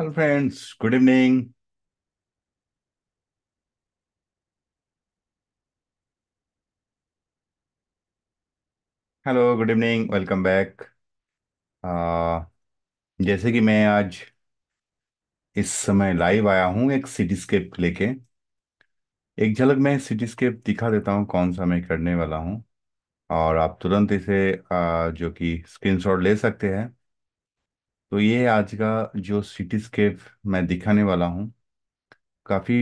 Hello friends good evening hello good evening welcome back जैसे कि मैं आज इस समय लाइव आया हूँ एक सिटीस्केप लेके एक झलक मैं सिटीस्केप दिखा देता हूँ कौन सा मैं करने वाला हूँ और आप तुरंत इसे आ, uh, जो कि स्क्रीनशॉट ले सकते हैं तो ये आज का जो सिटीस्केप मैं दिखाने वाला हूँ काफ़ी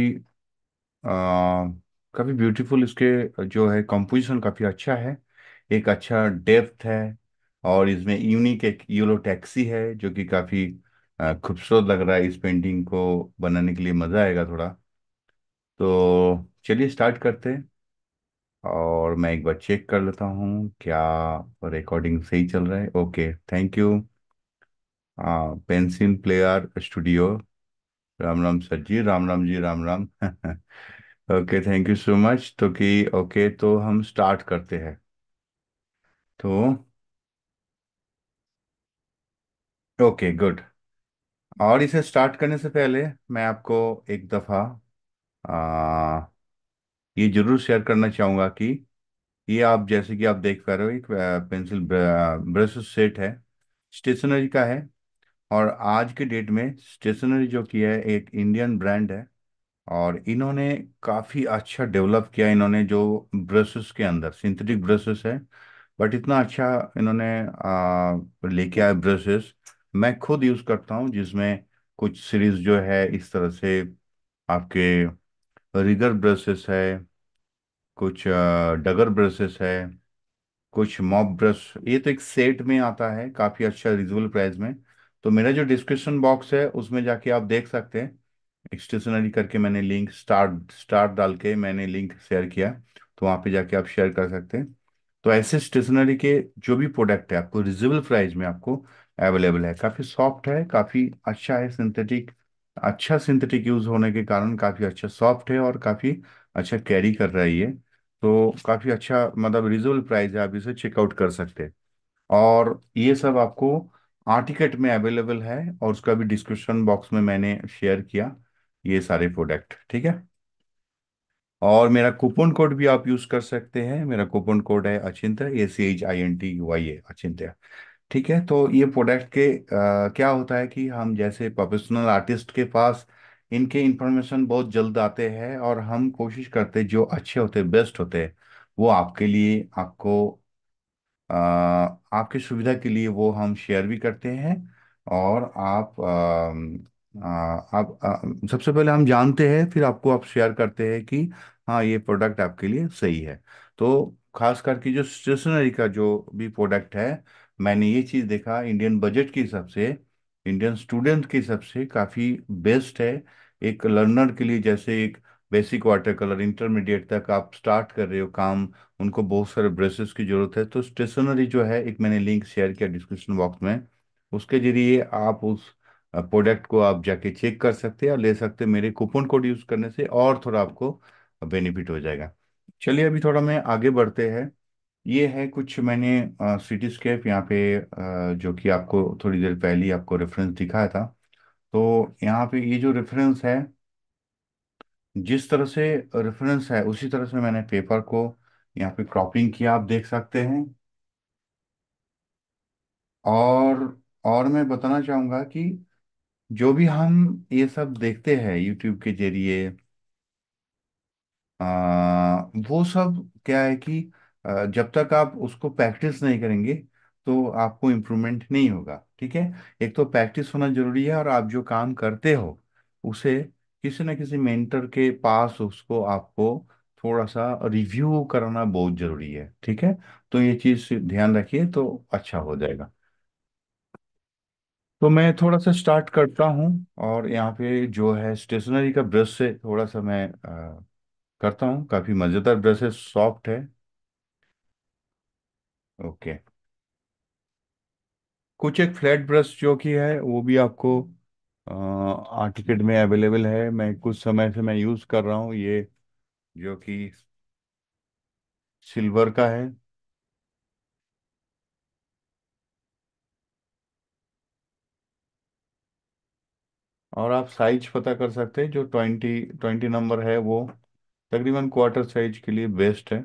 काफ़ी ब्यूटीफुल इसके जो है कंपोजिशन काफ़ी अच्छा है एक अच्छा डेप्थ है और इसमें यूनिक एक यूलो टैक्सी है जो कि काफ़ी खूबसूरत लग रहा है इस पेंटिंग को बनाने के लिए मज़ा आएगा थोड़ा तो चलिए स्टार्ट करते हैं और मैं एक बार चेक कर लेता हूँ क्या रिकॉर्डिंग सही चल रहा है okay thank you pencil player studio Ram Ram sir ji Ram Ram ji Ram Ram okay thank you so much तो कि ओके okay, तो हम स्टार्ट करते हैं तो ओके okay, गुड और इसे स्टार्ट करने से पहले मैं आपको एक दफ़ा ये ज़रूर शेयर करना चाहूँगा कि ये आप जैसे कि आप देख पा रहे हो एक पेंसिल ब्रश सेट है स्टेशनरी का है और आज के डेट में स्टेशनरी जो की है एक इंडियन ब्रांड है और इन्होंने काफ़ी अच्छा डेवलप किया इन्होंने जो ब्रशेस के अंदर सिंथेटिक ब्रशेस है बट इतना अच्छा इन्होंने लेके आए ब्रशेस मैं खुद यूज़ करता हूँ जिसमें कुछ सीरीज़ जो है इस तरह से आपके रिगर ब्रशेस है कुछ डगर ब्रशेस है कुछ मॉप ब्रश ये तो एक सेट में आता है काफ़ी अच्छा रिजनेबल प्राइस में तो मेरा जो डिस्क्रिप्शन बॉक्स है उसमें जाके आप देख सकते हैं स्टेशनरी करके मैंने लिंक स्टार्ट स्टार डाल के मैंने लिंक शेयर किया तो वहाँ पे जाके आप शेयर कर सकते हैं तो ऐसे स्टेशनरी के जो भी प्रोडक्ट है आपको रिजनेबल प्राइस में आपको अवेलेबल है काफ़ी सॉफ्ट है काफ़ी अच्छा है सिंथेटिक अच्छा सिंथेटिक यूज़ होने के कारण काफ़ी अच्छा सॉफ्ट है और काफ़ी अच्छा कैरी कर रहा है ये तो काफ़ी अच्छा मतलब रिजनेबल प्राइस है आप इसे चेकआउट कर सकते हैं और ये सब आपको आर्टिकट में अवेलेबल है और उसका भी डिस्क्रिप्शन बॉक्स में मैंने शेयर किया ये सारे प्रोडक्ट ठीक है और मेरा कूपन कोड भी आप यूज कर सकते हैं मेरा कूपन कोड है Achint A C H I N T U I A Achint ठीक है तो ये प्रोडक्ट के आ, क्या होता है कि हम जैसे प्रोफेशनल आर्टिस्ट के पास इनके इंफॉर्मेशन बहुत जल्द आते हैं और हम कोशिश करते जो अच्छे होते बेस्ट होते वो आपके लिए आपको आपकी सुविधा के लिए वो हम शेयर भी करते हैं और आप आ, आप आ, सबसे पहले हम जानते हैं फिर आपको आप शेयर करते हैं कि हाँ ये प्रोडक्ट आपके लिए सही है तो खास करके जो स्टेशनरी का जो भी प्रोडक्ट है मैंने ये चीज़ देखा इंडियन बजट के हिसाब से इंडियन स्टूडेंट के हिसाब से काफ़ी बेस्ट है एक लर्नर के लिए जैसे एक बेसिक वाटर कलर इंटरमीडिएट तक आप स्टार्ट कर रहे हो काम उनको बहुत सारे ब्रशेस की ज़रूरत है तो स्टेशनरी जो है एक मैंने लिंक शेयर किया डिस्क्रिप्शन बॉक्स में उसके जरिए आप उस प्रोडक्ट को आप जाके चेक कर सकते हैं और ले सकते हैं मेरे कूपन कोड यूज़ करने से और थोड़ा आपको बेनिफिट हो जाएगा चलिए अभी थोड़ा मैं आगे बढ़ते हैं ये है कुछ मैंने सिटीस्केप यहाँ पे आ, जो कि आपको थोड़ी देर पहले आपको रेफरेंस दिखाया था तो यहाँ पे ये जो रेफरेंस है जिस तरह से रेफरेंस है उसी तरह से मैंने पेपर को यहाँ पे क्रॉपिंग किया आप देख सकते हैं और और मैं बताना चाहूँगा कि जो भी हम ये सब देखते हैं यूट्यूब के जरिए वो सब क्या है कि जब तक आप उसको प्रैक्टिस नहीं करेंगे तो आपको इम्प्रूवमेंट नहीं होगा ठीक है एक तो प्रैक्टिस होना जरूरी है और आप जो काम करते हो उसे किसी ना किसी मेंटर के पास उसको आपको थोड़ा सा रिव्यू कराना बहुत जरूरी है ठीक है तो ये चीज ध्यान रखिए तो अच्छा हो जाएगा तो मैं थोड़ा सा स्टार्ट करता हूँ और यहाँ पे जो है स्टेशनरी का ब्रश से थोड़ा सा मैं आ, करता हूँ काफ़ी मज़ेदार ब्रश है सॉफ्ट है ओके कुछ एक फ्लैट ब्रश जो कि है वो भी आपको आर्टिकेट में अवेलेबल है मैं कुछ समय से मैं यूज़ कर रहा हूँ ये जो कि सिल्वर का है और आप साइज पता कर सकते हैं जो ट्वेंटी ट्वेंटी नंबर है वो तकरीबन क्वार्टर साइज के लिए बेस्ट है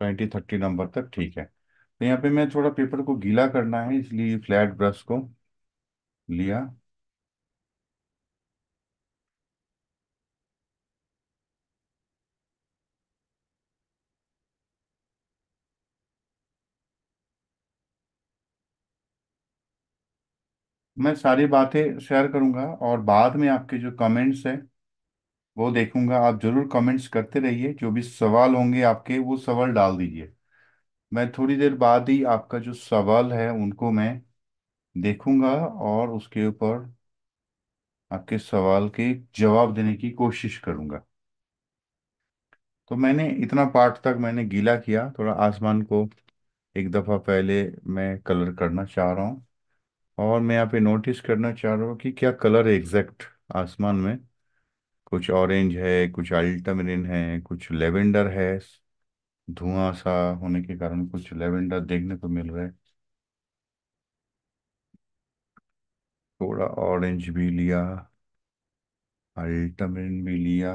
ट्वेंटी थर्टी नंबर तक ठीक है तो यहाँ पे मैं थोड़ा पेपर को गीला करना है इसलिए फ्लैट ब्रश को लिया मैं सारी बातें शेयर करूंगा और बाद में आपके जो कमेंट्स हैं वो देखूंगा आप जरूर कमेंट्स करते रहिए जो भी सवाल होंगे आपके वो सवाल डाल दीजिए मैं थोड़ी देर बाद ही आपका जो सवाल है उनको मैं देखूंगा और उसके ऊपर आपके सवाल के जवाब देने की कोशिश करूंगा तो मैंने इतना पार्ट तक मैंने गीला किया थोड़ा आसमान को एक दफ़ा पहले मैं कलर करना चाह रहा हूँ और मैं यहाँ पे नोटिस करना चाह रहा हूँ कि क्या कलर एग्जैक्ट आसमान में कुछ ऑरेंज है कुछ अल्टामिन है कुछ लेवेंडर है धुआं सा होने के कारण कुछ लेवेंडर देखने को मिल रहा है थोड़ा ऑरेंज भी लिया अल्टामिन भी लिया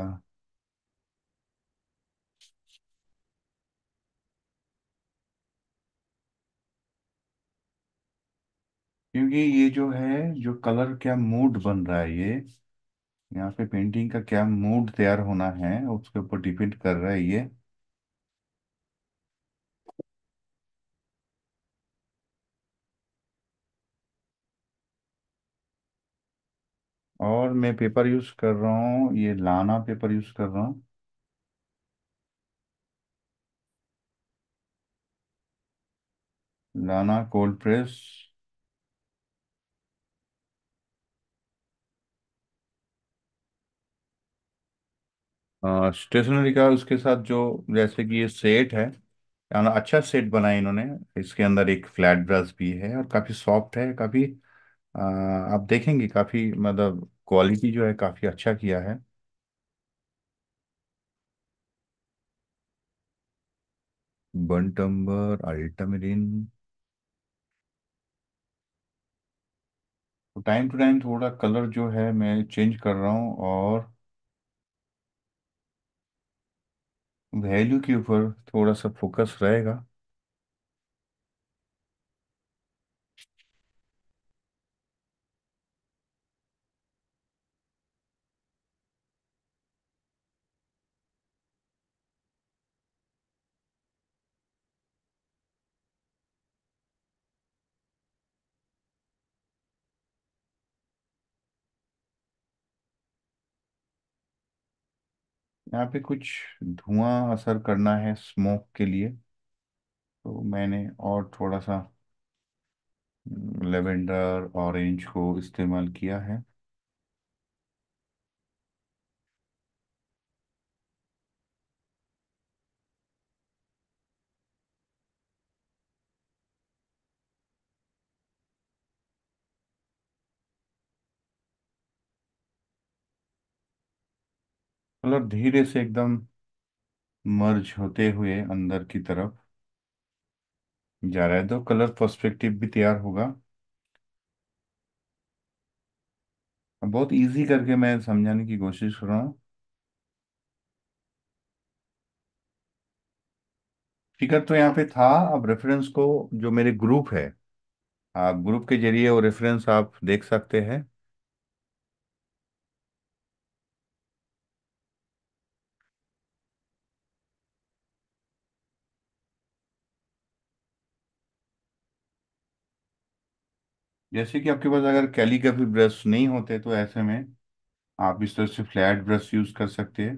क्योंकि ये जो है जो कलर क्या मूड बन रहा है ये यहाँ पे पेंटिंग का क्या मूड तैयार होना है उसके ऊपर डिपेंड कर रहा है ये और मैं पेपर यूज़ कर रहा हूँ ये लाना पेपर यूज़ कर रहा हूँ लाना कोल्ड प्रेस स्टेशनरी का उसके साथ जो जैसे कि ये सेट है अच्छा सेट बनाया इन्होंने इसके अंदर एक फ्लैट ब्रश भी है और काफ़ी सॉफ्ट है काफ़ी आप देखेंगे काफ़ी मतलब क्वालिटी जो है काफ़ी अच्छा किया है बंटम्बर अल्टामरिन तो टाइम टू टाइम थोड़ा कलर जो है मैं चेंज कर रहा हूँ और वैल्यू के ऊपर थोड़ा सा फोकस रहेगा यहाँ पे कुछ धुआं असर करना है स्मोक के लिए तो मैंने और थोड़ा सा लेवेंडर हम्म, ऑरेंज को इस्तेमाल किया है मतलब धीरे से एकदम मर्ज होते हुए अंदर की तरफ जा रहा है तो कलर पर्सपेक्टिव भी तैयार होगा बहुत इजी करके मैं समझाने की कोशिश कर रहा हूं फिकर तो यहाँ पे था अब रेफरेंस को जो मेरे ग्रुप है आप ग्रुप के जरिए वो रेफरेंस आप देख सकते हैं जैसे कि आपके पास अगर कैलीग्राफी ब्रश नहीं होते तो ऐसे में आप इस तरह से फ्लैट ब्रश यूज कर सकते हैं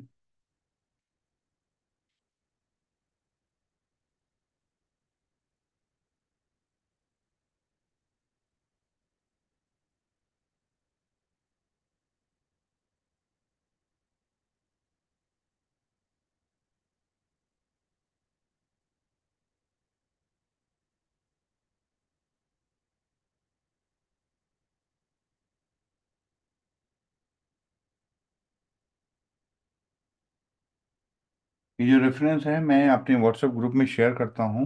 ये जो रेफरेंस है मैं अपने व्हाट्सएप ग्रुप में शेयर करता हूँ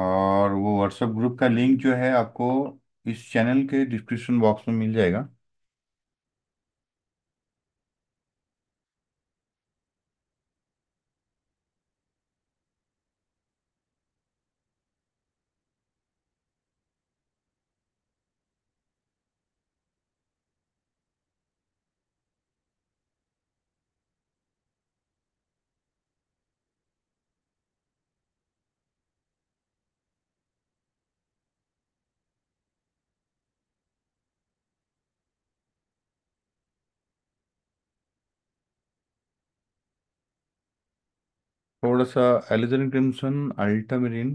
और वो व्हाट्सएप ग्रुप का लिंक जो है आपको इस चैनल के डिस्क्रिप्शन बॉक्स में मिल जाएगा थोड़ा सा एलिजन क्रिम्सन अल्टामरीन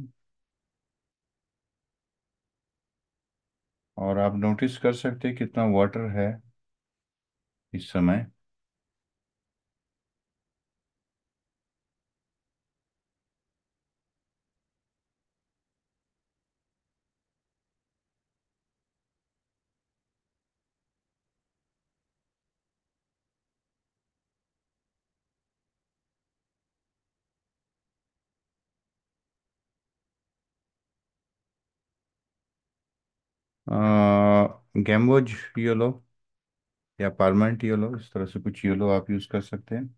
और आप नोटिस कर सकते हैं कितना वाटर है इस समय गैम्बोज योलो या पार्मेंट योलो इस तरह से कुछ योलो आप यूज़ कर सकते हैं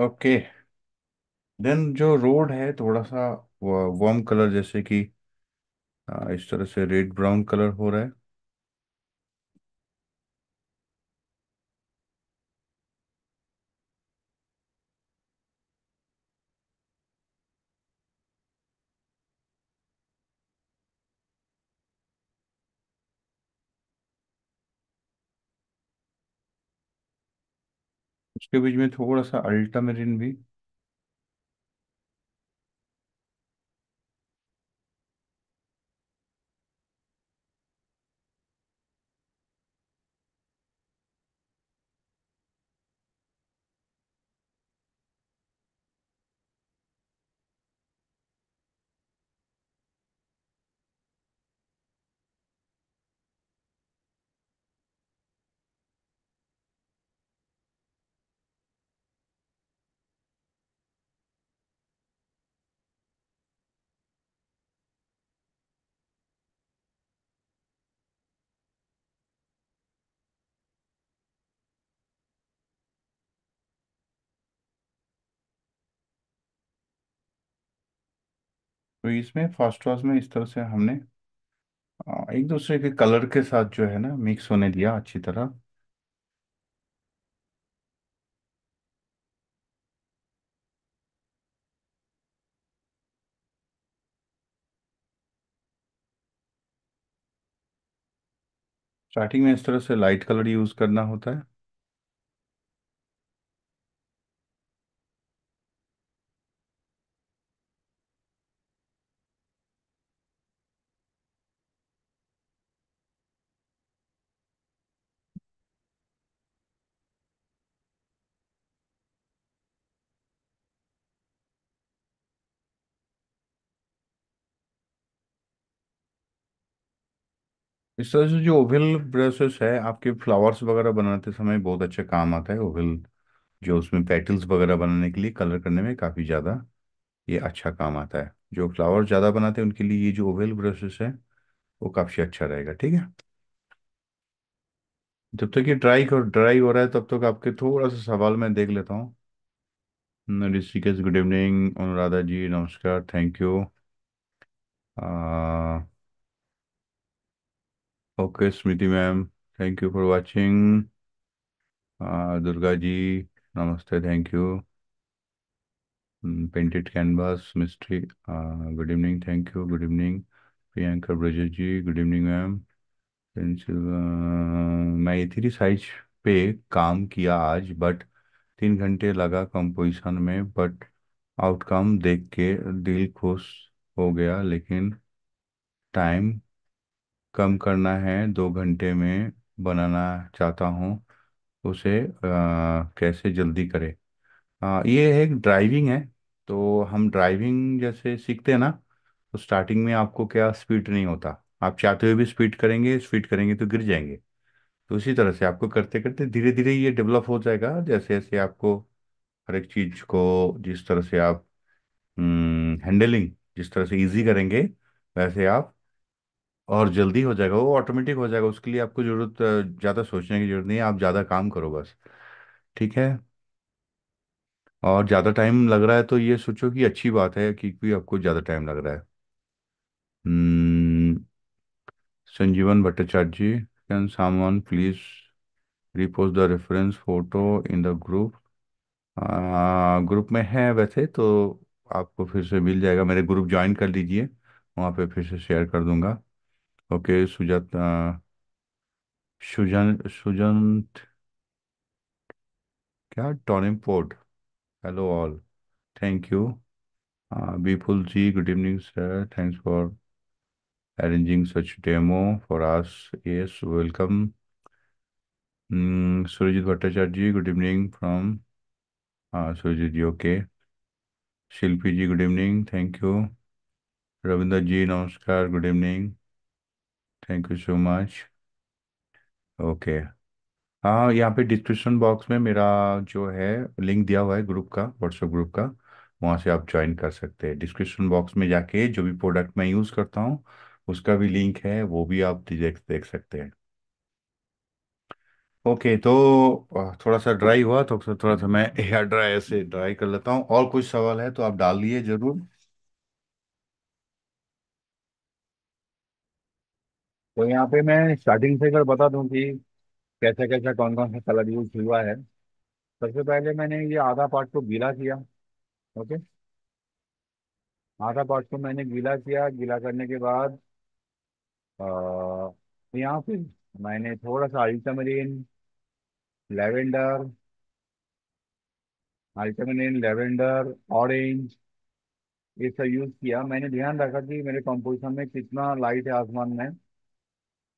ओके देन जो रोड है थोड़ा सा वार्म कलर जैसे कि इस तरह से रेड ब्राउन कलर हो रहा है उसके बीच में थोड़ा सा अल्टामेरिन भी तो इसमें फर्स्ट वाश में इस तरह से हमने एक दूसरे के कलर के साथ जो है ना मिक्स होने दिया अच्छी तरह स्टार्टिंग में इस तरह से लाइट कलर यूज़ करना होता है इस तरह से जो ओविल ब्रशेस है आपके फ्लावर्स वगैरह बनाते समय बहुत अच्छा काम आता है ओविल जो उसमें पेटल्स वगैरह बनाने के लिए कलर करने में काफ़ी ज़्यादा ये अच्छा काम आता है जो फ्लावर ज़्यादा बनाते हैं उनके लिए ये जो ओवेल ब्रशेस है वो काफ़ी अच्छा रहेगा ठीक है जब तक ये ड्राई और ड्राई हो रहा है तब तक आपके थोड़ा सा सवाल मैं देख लेता हूँ ऋषिकेश गुड इवनिंग अनुराधा जी नमस्कार थैंक यू आ... okay Smriti ma'am thank you for watching Durga ji नमस्ते thank you painted canvas mystery good evening thank you good evening Priyanka ब्रजर ji good evening ma'am pencil मैं इतनी साइज पे काम किया आज बट तीन घंटे लगा कंपोजिशन में बट आउटकम देख के दिल खुश हो गया लेकिन टाइम कम करना है दो घंटे में बनाना चाहता हूँ उसे आ, कैसे जल्दी करें आ, ये है ड्राइविंग है तो हम ड्राइविंग जैसे सीखते हैं ना तो स्टार्टिंग में आपको क्या स्पीड नहीं होता आप चाहते हुए भी स्पीड करेंगे स्पीड करेंगे तो गिर जाएंगे तो इसी तरह से आपको करते करते धीरे धीरे ये डेवलप हो जाएगा जैसे जैसे आपको हर एक चीज़ को जिस तरह से आप हम्म, हैंडलिंग जिस तरह से इजी करेंगे वैसे आप और जल्दी हो जाएगा वो ऑटोमेटिक हो जाएगा उसके लिए आपको जरूरत ज़्यादा सोचने की जरूरत नहीं है आप ज़्यादा काम करो बस ठीक है और ज़्यादा टाइम लग रहा है तो ये सोचो कि अच्छी बात है क्योंकि आपको ज़्यादा टाइम लग रहा है hmm, Sanjeevan Bhattacharya ji can someone please repost the reference photo in the group group में है वैसे तो आपको फिर से मिल जाएगा मेरे ग्रुप ज्वाइन कर लीजिए वहाँ पे फिर से शेयर कर दूंगा ओके सुजाता सुजन सुजन क्या टॉनिम पोर्ट hello all thank you Bipul ji good evening sir thanks for arranging such demo for us yes welcome Surjit Bhattacharya ji good evening from हाँ Surjit ji okay Shilpi ji good evening thank you Ravindra ji नमस्कार good evening thank you so much okay हाँ यहाँ पे description box में मेरा जो है link दिया हुआ है ग्रुप का व्हाट्सएप ग्रुप का वहाँ से आप ज्वाइन कर सकते हैं डिस्क्रिप्शन बॉक्स में जाके जो भी प्रोडक्ट मैं यूज़ करता हूँ उसका भी लिंक है वो भी आप देख देख सकते हैं ओके तो थोड़ा सा ड्राई हुआ तो थोड़ा सा मैं हेयर ड्राई ऐसे ड्राई कर लेता हूँ और कुछ सवाल है तो आप डाल लिए ज़रूर तो यहाँ पे मैं स्टार्टिंग से अगर बता दूं कि कैसा कैसा कौन कौन सा कलर यूज हुआ है सबसे पहले मैंने ये आधा पार्ट को गीला किया ओके आधा पार्ट को मैंने गीला किया गीला करने के बाद यहाँ पे मैंने थोड़ा सा ultramarine lavender ultramarine lavender orange ये सब यूज़ किया मैंने ध्यान रखा कि मेरे कंपोजिशन में कितना लाइट है आसमान में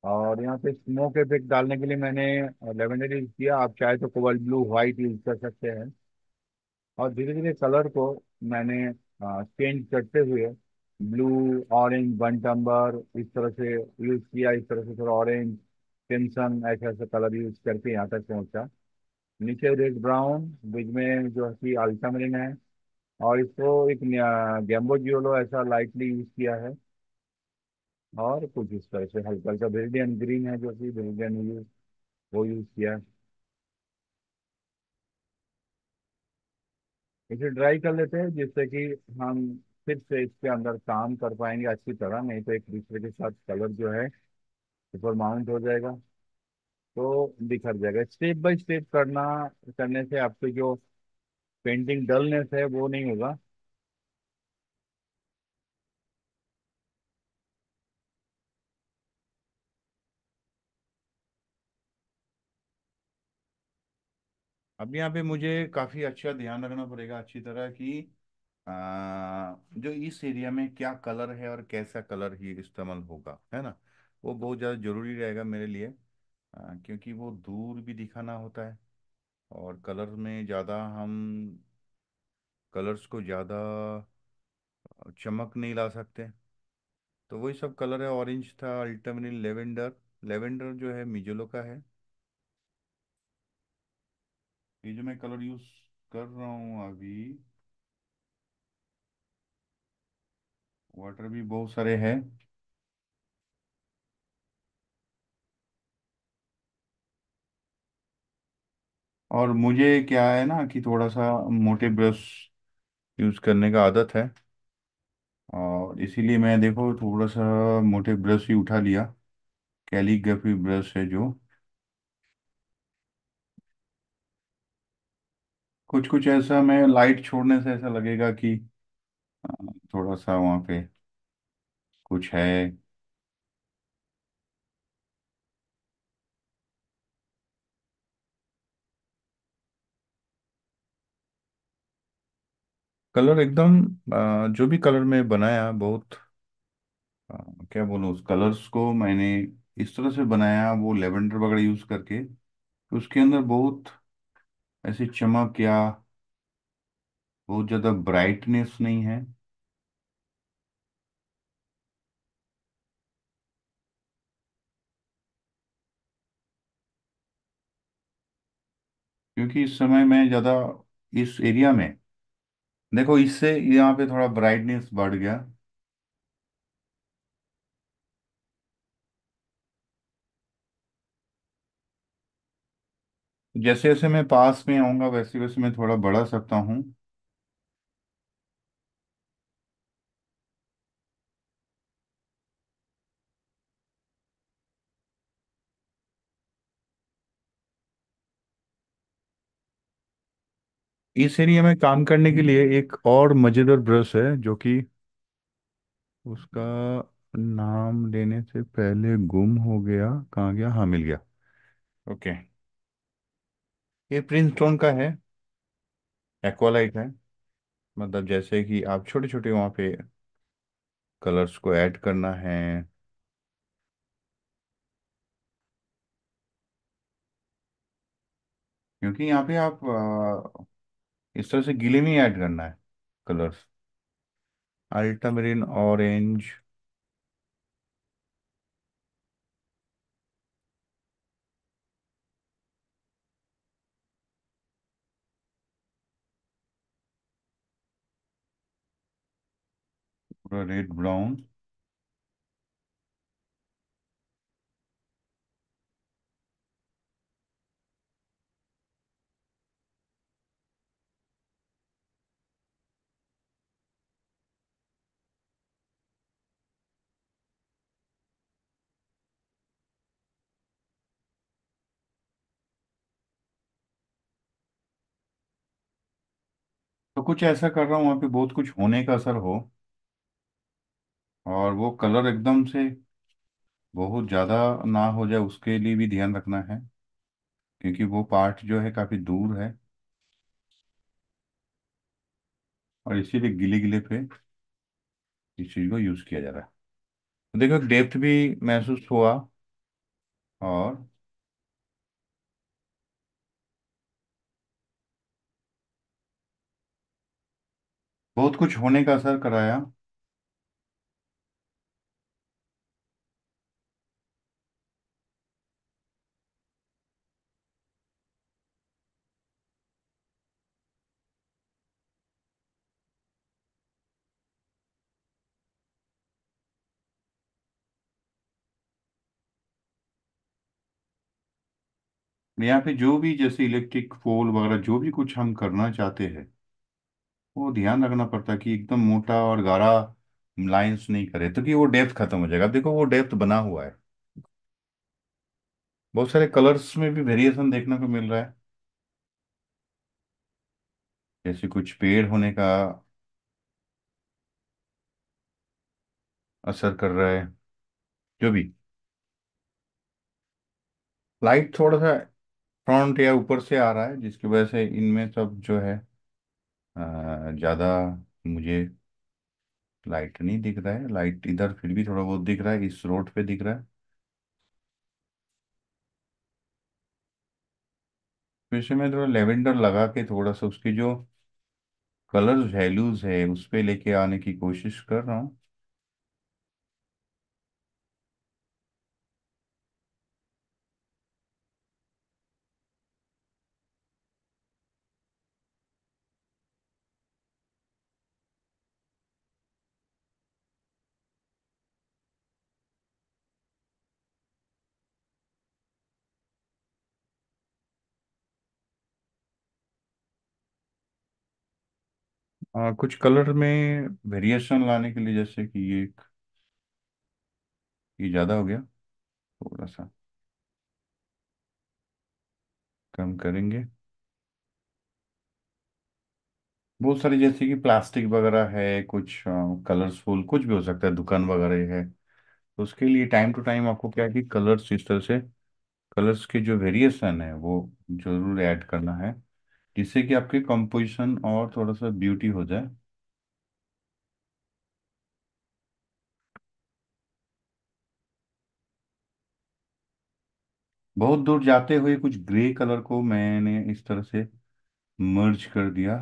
और यहाँ पे स्मोक इफेक्ट डालने के लिए मैंने लेवेंडर यूज़ किया आप चाहे तो कोवल ब्लू व्हाइट यूज़ कर सकते हैं और धीरे धीरे कलर को मैंने चेंज करते हुए ब्लू ऑरेंज वन टम्बर इस तरह से यूज़ किया इस तरह से थोड़ा ऑरेंज टेंसन ऐसे ऐसे कलर यूज़ करके यहाँ तक पहुँचा नीचे रेड ब्राउन बीच में जो है कि है और इसको एक गैम्बो जियोलो ऐसा लाइटली यूज़ किया है और कुछ इस तरह से हल्का हल्का ब्रिलियन ग्रीन है जो कि ब्रिलियन यूज वो यूज किया इसे ड्राई कर लेते हैं जिससे कि हम फिर से इसके अंदर काम कर पाएंगे अच्छी तरह नहीं तो एक दूसरे के साथ कलर जो है ऊपर माउंट हो जाएगा तो बिखर जाएगा स्टेप बाय स्टेप करना करने से आपके जो पेंटिंग डलनेस है वो नहीं होगा अब यहाँ पे मुझे काफ़ी अच्छा ध्यान रखना पड़ेगा अच्छी तरह कि जो इस एरिया में क्या कलर है और कैसा कलर ही इस्तेमाल होगा है ना वो बहुत ज़्यादा ज़रूरी रहेगा मेरे लिए आ, क्योंकि वो दूर भी दिखाना होता है और कलर में ज़्यादा हम कलर्स को ज़्यादा चमक नहीं ला सकते तो वही सब कलर है ऑरेंज था अल्टरमिन लेवेंडर लेवेंडर जो है मिजोलो का है ये जो मैं कलर यूज कर रहा हूँ अभी वाटर भी बहुत सारे हैं और मुझे क्या है ना कि थोड़ा सा मोटे ब्रश यूज़ करने का आदत है और इसीलिए मैं देखो थोड़ा सा मोटे ब्रश ही उठा लिया कैलीग्राफी ब्रश है जो कुछ कुछ ऐसा मैं लाइट छोड़ने से ऐसा लगेगा कि थोड़ा सा वहाँ पे कुछ है कलर एकदम जो भी कलर में बनाया बहुत क्या बोलूँ उस कलर्स को मैंने इस तरह से बनाया वो लेवेंडर वगैरह यूज़ करके उसके अंदर बहुत ऐसी चमक या बहुत ज़्यादा ब्राइटनेस नहीं है क्योंकि इस समय में ज़्यादा इस एरिया में देखो इससे यहाँ पे थोड़ा ब्राइटनेस बढ़ गया जैसे जैसे मैं पास में आऊंगा वैसे वैसे मैं थोड़ा बढ़ा सकता हूं इस एरिया में काम करने के लिए एक और मजेदार ब्रश है जो कि उसका नाम लेने से पहले गुम हो गया कहाँ गया हाँ मिल गया ओके okay. ये प्रिंसटोन का है एक्वालाइट है मतलब जैसे कि आप छोटे छोटे वहाँ पे कलर्स को ऐड करना है क्योंकि यहाँ पे आप इस तरह से गीले में ऐड करना है कलर्स अल्टामरीन ऑरेंज पूरा रेड ब्राउन तो कुछ ऐसा कर रहा हूँ वहाँ पे बहुत कुछ होने का असर हो और वो कलर एकदम से बहुत ज़्यादा ना हो जाए उसके लिए भी ध्यान रखना है क्योंकि वो पार्ट जो है काफ़ी दूर है और इसीलिए गिले गिले पे इस चीज़ को यूज़ किया जा रहा है तो देखो डेप्थ भी महसूस हुआ और बहुत कुछ होने का असर कराया यहाँ पे जो भी जैसे इलेक्ट्रिक पोल वगैरह जो भी कुछ हम करना चाहते हैं वो ध्यान रखना पड़ता है कि एकदम मोटा और गारा लाइंस नहीं करे तो कि वो डेप्थ खत्म हो जाएगा देखो वो डेप्थ बना हुआ है बहुत सारे कलर्स में भी वेरिएशन देखने को मिल रहा है जैसे कुछ पेड़ होने का असर कर रहा है जो भी लाइट थोड़ा सा फ्रंट या ऊपर से आ रहा है जिसकी वजह से इनमें सब जो है ज़्यादा मुझे लाइट नहीं दिख रहा है लाइट इधर फिर भी थोड़ा बहुत दिख रहा है इस रोड पे दिख रहा है फिर से मैं थोड़ा लेवेंडर लगा के थोड़ा सा उसकी जो कलर वैल्यूज़ है उस पर लेके आने की कोशिश कर रहा हूँ आ, कुछ कलर में वेरिएशन लाने के लिए जैसे कि ये एक ये ज़्यादा हो गया थोड़ा सा कम करेंगे बहुत सारी जैसे कि प्लास्टिक वगैरह है कुछ कलर्सफुल कुछ भी हो सकता है दुकान वगैरह है तो उसके लिए टाइम टू टाइम आपको क्या है कि कलर्स इस तरह से कलर्स के जो वेरिएशन है वो जरूर ऐड करना है जिससे कि आपके कंपोजिशन और थोड़ा सा ब्यूटी हो जाए बहुत दूर जाते हुए कुछ ग्रे कलर को मैंने इस तरह से मर्ज कर दिया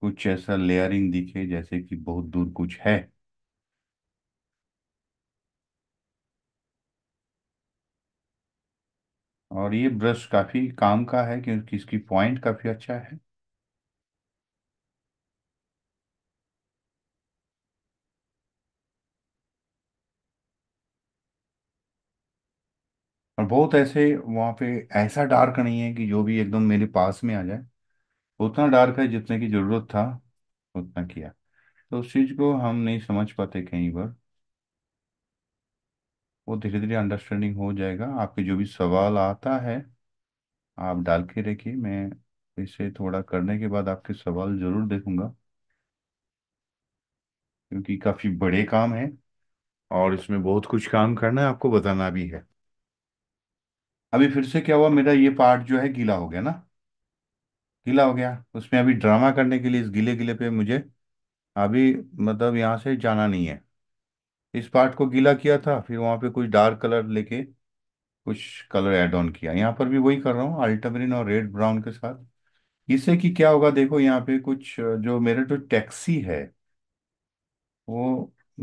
कुछ ऐसा लेयरिंग दिखे जैसे कि बहुत दूर कुछ है और ये ब्रश काफ़ी काम का है क्योंकि इसकी पॉइंट काफ़ी अच्छा है और बहुत ऐसे वहां पे ऐसा डार्क नहीं है कि जो भी एकदम मेरे पास में आ जाए उतना डार्क है जितने की ज़रूरत था उतना किया तो उस चीज़ को हम नहीं समझ पाते कहीं पर वो धीरे धीरे अंडरस्टैंडिंग हो जाएगा आपके जो भी सवाल आता है आप डाल के रखिए मैं इसे थोड़ा करने के बाद आपके सवाल ज़रूर देखूंगा क्योंकि काफ़ी बड़े काम है और इसमें बहुत कुछ काम करना है आपको बताना भी है अभी फिर से क्या हुआ मेरा ये पार्ट जो है गीला हो गया ना गीला हो गया उसमें अभी ड्रामा करने के लिए इस गीले गीले पे मुझे अभी मतलब यहाँ से जाना नहीं है इस पार्ट को गीला किया था फिर वहां पे कुछ डार्क कलर लेके कुछ कलर ऐड ऑन किया यहाँ पर भी वही कर रहा हूँ अल्टाग्रीन और रेड ब्राउन के साथ इससे कि क्या होगा देखो यहाँ पे कुछ जो मेरे जो टैक्सी है वो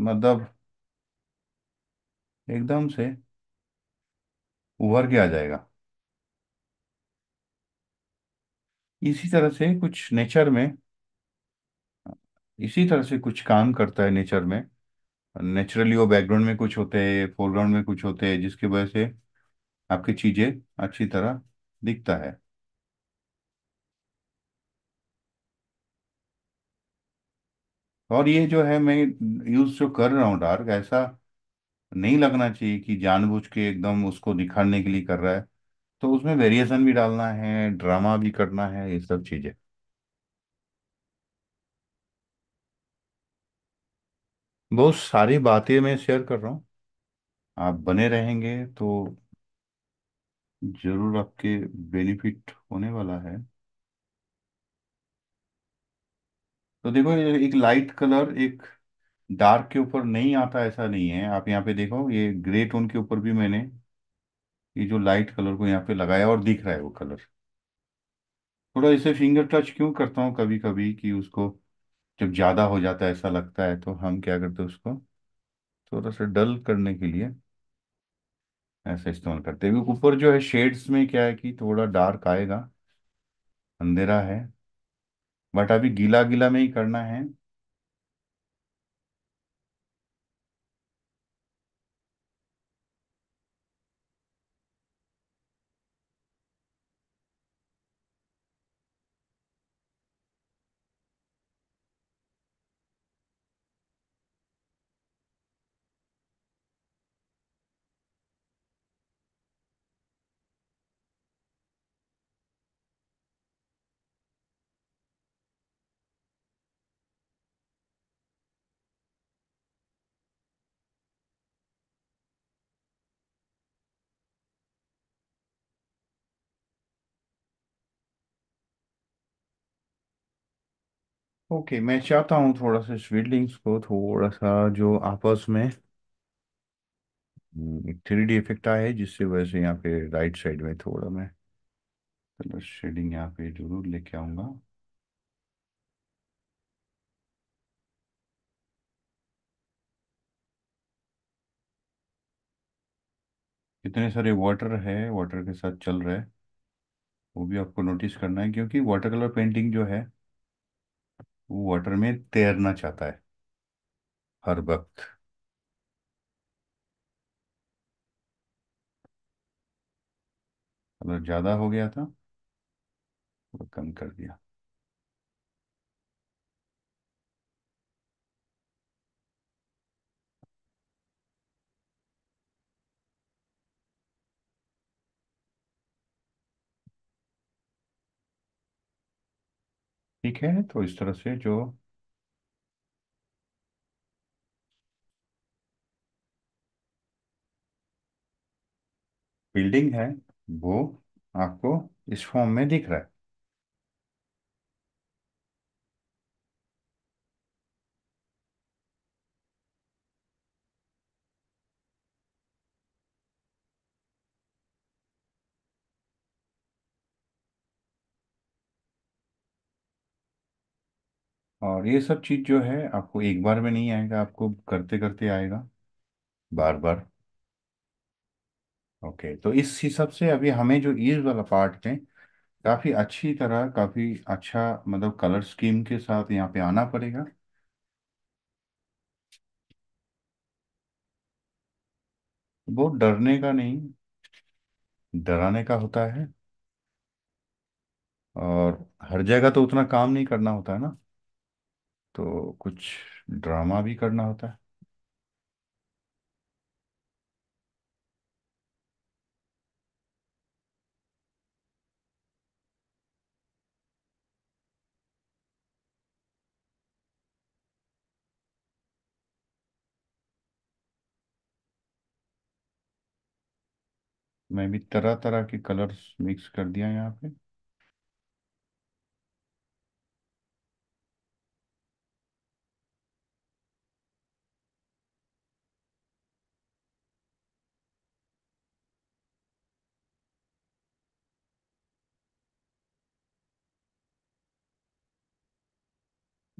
मतलब एकदम से उभर के आ जाएगा इसी तरह से कुछ नेचर में इसी तरह से कुछ काम करता है नेचर में नेचुरली वो बैकग्राउंड में कुछ होते हैं फोरग्राउंड में कुछ होते हैं जिसकी वजह से आपकी चीज़ें अच्छी तरह दिखता है और ये जो है मैं यूज़ जो कर रहा हूँ डार्क ऐसा नहीं लगना चाहिए कि जानबूझ के एकदम उसको निखारने के लिए कर रहा है तो उसमें वेरिएशन भी डालना है ड्रामा भी करना है ये सब चीज़ें बहुत सारी बातें मैं शेयर कर रहा हूँ आप बने रहेंगे तो जरूर आपके बेनिफिट होने वाला है तो देखो एक लाइट कलर एक डार्क के ऊपर नहीं आता ऐसा नहीं है आप यहाँ पे देखो ये ग्रे टोन के ऊपर भी मैंने ये जो लाइट कलर को यहाँ पे लगाया और दिख रहा है वो कलर थोड़ा इसे फिंगर टच क्यों करता हूँ कभी कभी कि उसको जब ज़्यादा हो जाता है ऐसा लगता है तो हम क्या करते हैं उसको थोड़ा सा डल करने के लिए ऐसा इस्तेमाल करते हैं ऊपर जो है शेड्स में क्या है कि थोड़ा डार्क आएगा अंधेरा है बट अभी गीला गीला में ही करना है ओके मैं चाहता हूँ थोड़ा सा स्वीडलिंग्स को थोड़ा सा जो आपस में हम्म, एक थ्री डी इफेक्ट आया है जिससे वजह से यहाँ पे राइट साइड में थोड़ा मैं कलर शेडिंग यहाँ पे जरूर लेके आऊँगा इतने सारे वाटर है वाटर के साथ चल रहा है वो भी आपको नोटिस करना है क्योंकि वाटर कलर पेंटिंग जो है वो वाटर में तैरना चाहता है हर वक्त अगर मतलब ज़्यादा हो गया था वो कम कर दिया ठीक है तो इस तरह से जो बिल्डिंग है वो आपको इस फॉर्म में दिख रहा है और ये सब चीज़ जो है आपको एक बार में नहीं आएगा आपको करते करते आएगा बार बार ओके तो इस हिसाब से अभी हमें जो ईज वाला पार्ट है काफ़ी अच्छी तरह काफ़ी अच्छा मतलब कलर स्कीम के साथ यहाँ पे आना पड़ेगा वो डरने का नहीं डराने का होता है और हर जगह तो उतना काम नहीं करना होता है ना तो कुछ ड्रामा भी करना होता है मैं भी तरह तरह के कलर्स मिक्स कर दिया यहाँ पे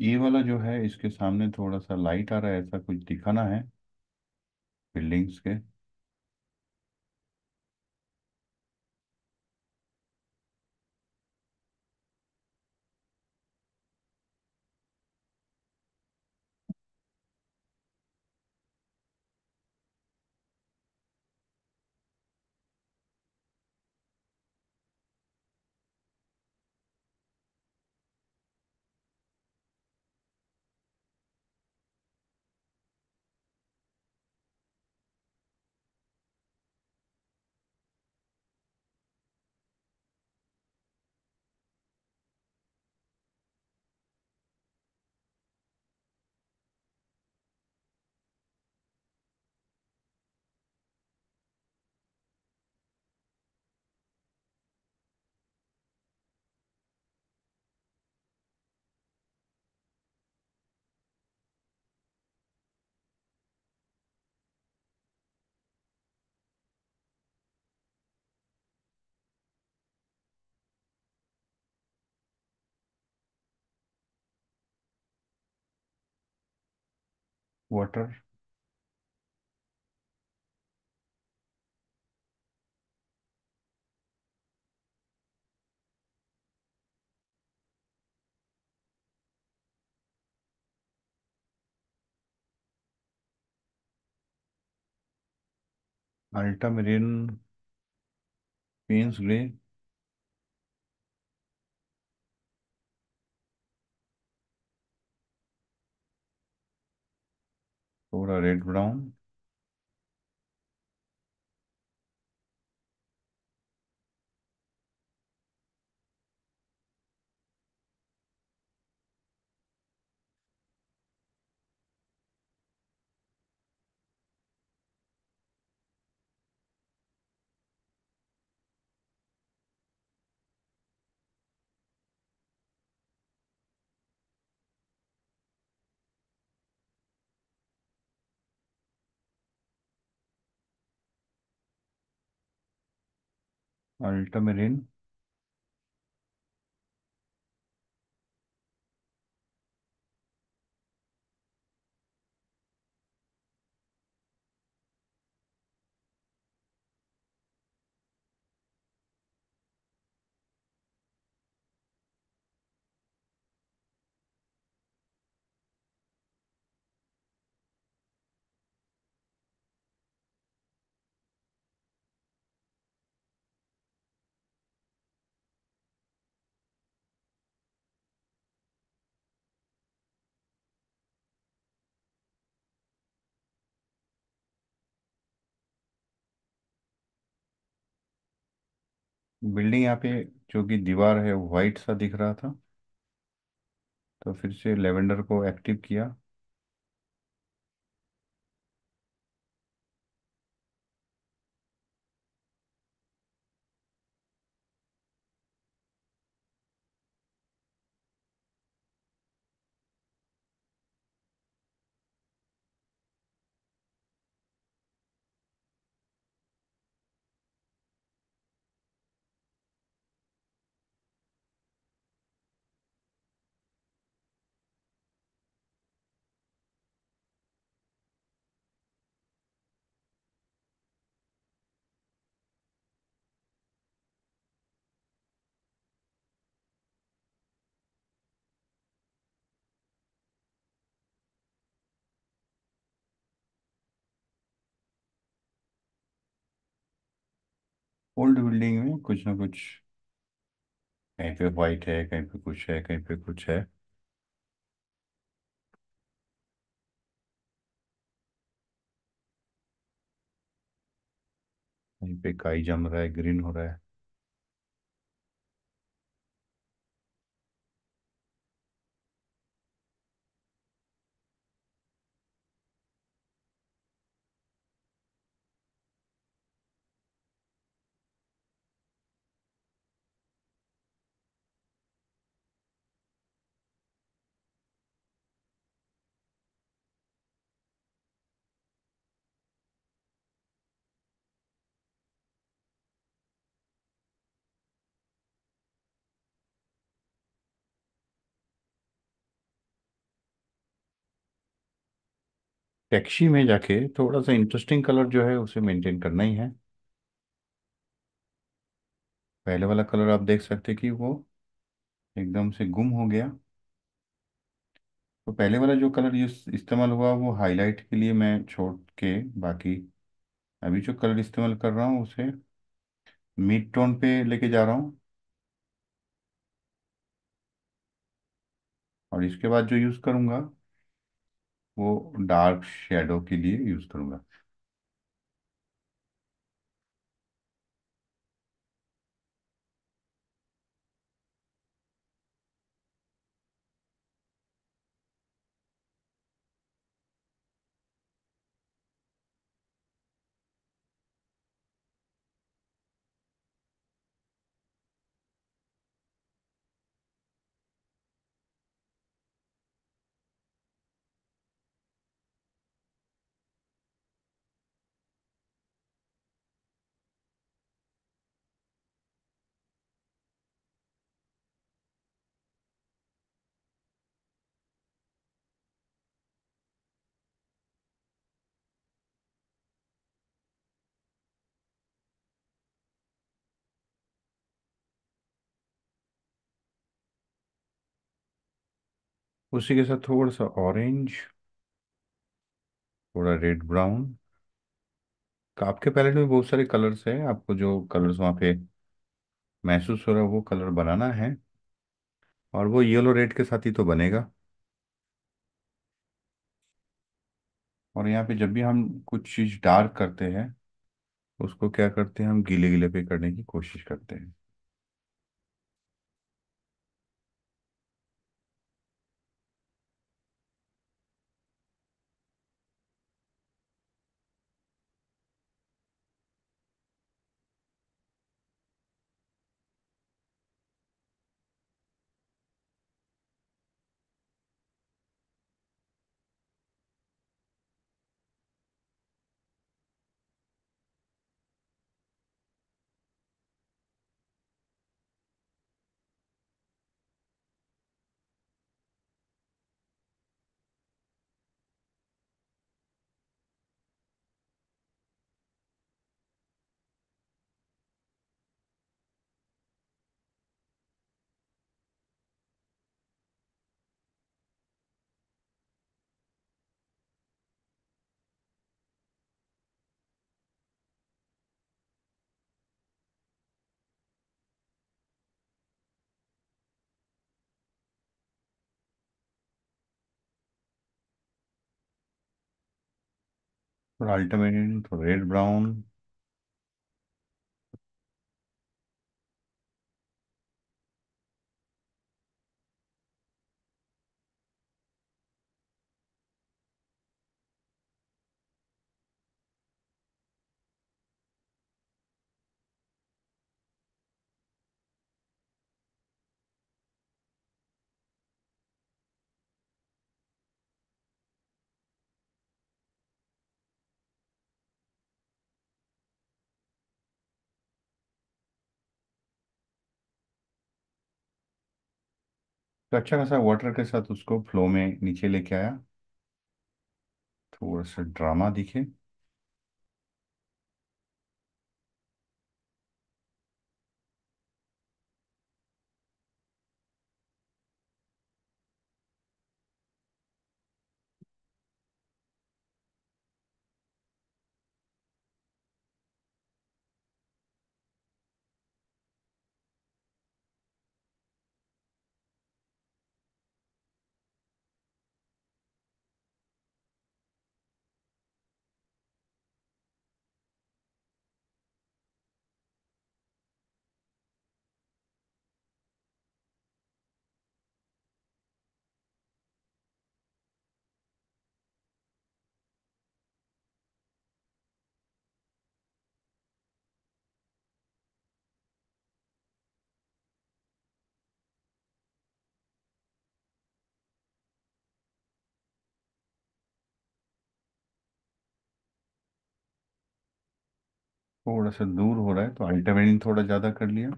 ये वाला जो है इसके सामने थोड़ा सा लाइट आ रहा है ऐसा कुछ दिखाना है बिल्डिंग्स के water ultramarine Payne's grey Ora, Ed Brown ultramarine building यहाँ पे जो कि दीवार है वाइट सा दिख रहा था तो फिर से लेवेंडर को एक्टिव किया ओल्ड बिल्डिंग में कुछ ना कुछ कहीं पे वाइट है कहीं पे कुछ है कहीं पे कुछ है कहीं पे काई जम रहा है ग्रीन हो रहा है टैक्सी में जाके थोड़ा सा इंटरेस्टिंग कलर जो है उसे मेंटेन करना ही है पहले वाला कलर आप देख सकते कि वो एकदम से गुम हो गया तो पहले वाला जो कलर यूज इस्तेमाल हुआ वो हाईलाइट के लिए मैं छोड़ के बाकी अभी जो कलर इस्तेमाल कर रहा हूँ उसे मिड टोन पे लेके जा रहा हूँ और इसके बाद जो यूज़ करूँगा वो डार्क शेडो के लिए यूज़ करूँगा उसी के साथ थोड़ा सा ऑरेंज थोड़ा रेड ब्राउन आपके पैलेट में बहुत सारे कलर्स हैं आपको जो कलर्स वहाँ पे महसूस हो रहा है वो कलर बनाना है और वो येलो रेड के साथ ही तो बनेगा और यहाँ पे जब भी हम कुछ चीज़ डार्क करते हैं उसको क्या करते हैं हम गीले गीले पे करने की कोशिश करते हैं ultimate red brown तो अच्छा खासा वाटर के साथ उसको फ्लो में नीचे लेके आया थोड़ा सा ड्रामा दिखे थोड़ा सा दूर हो रहा है तो अल्टावेनिंग थोड़ा ज़्यादा कर लिया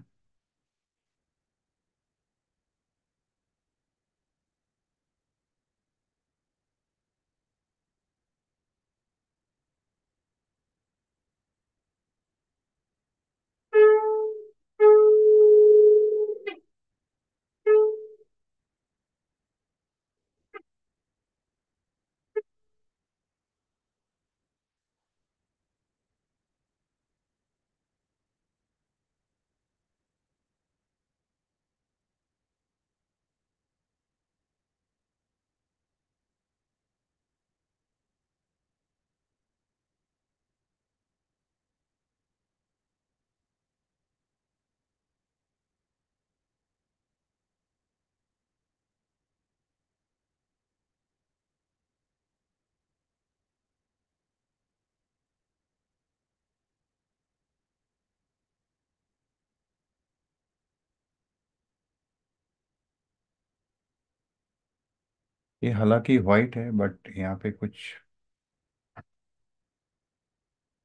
ये हालांकि व्हाइट है बट यहाँ पे कुछ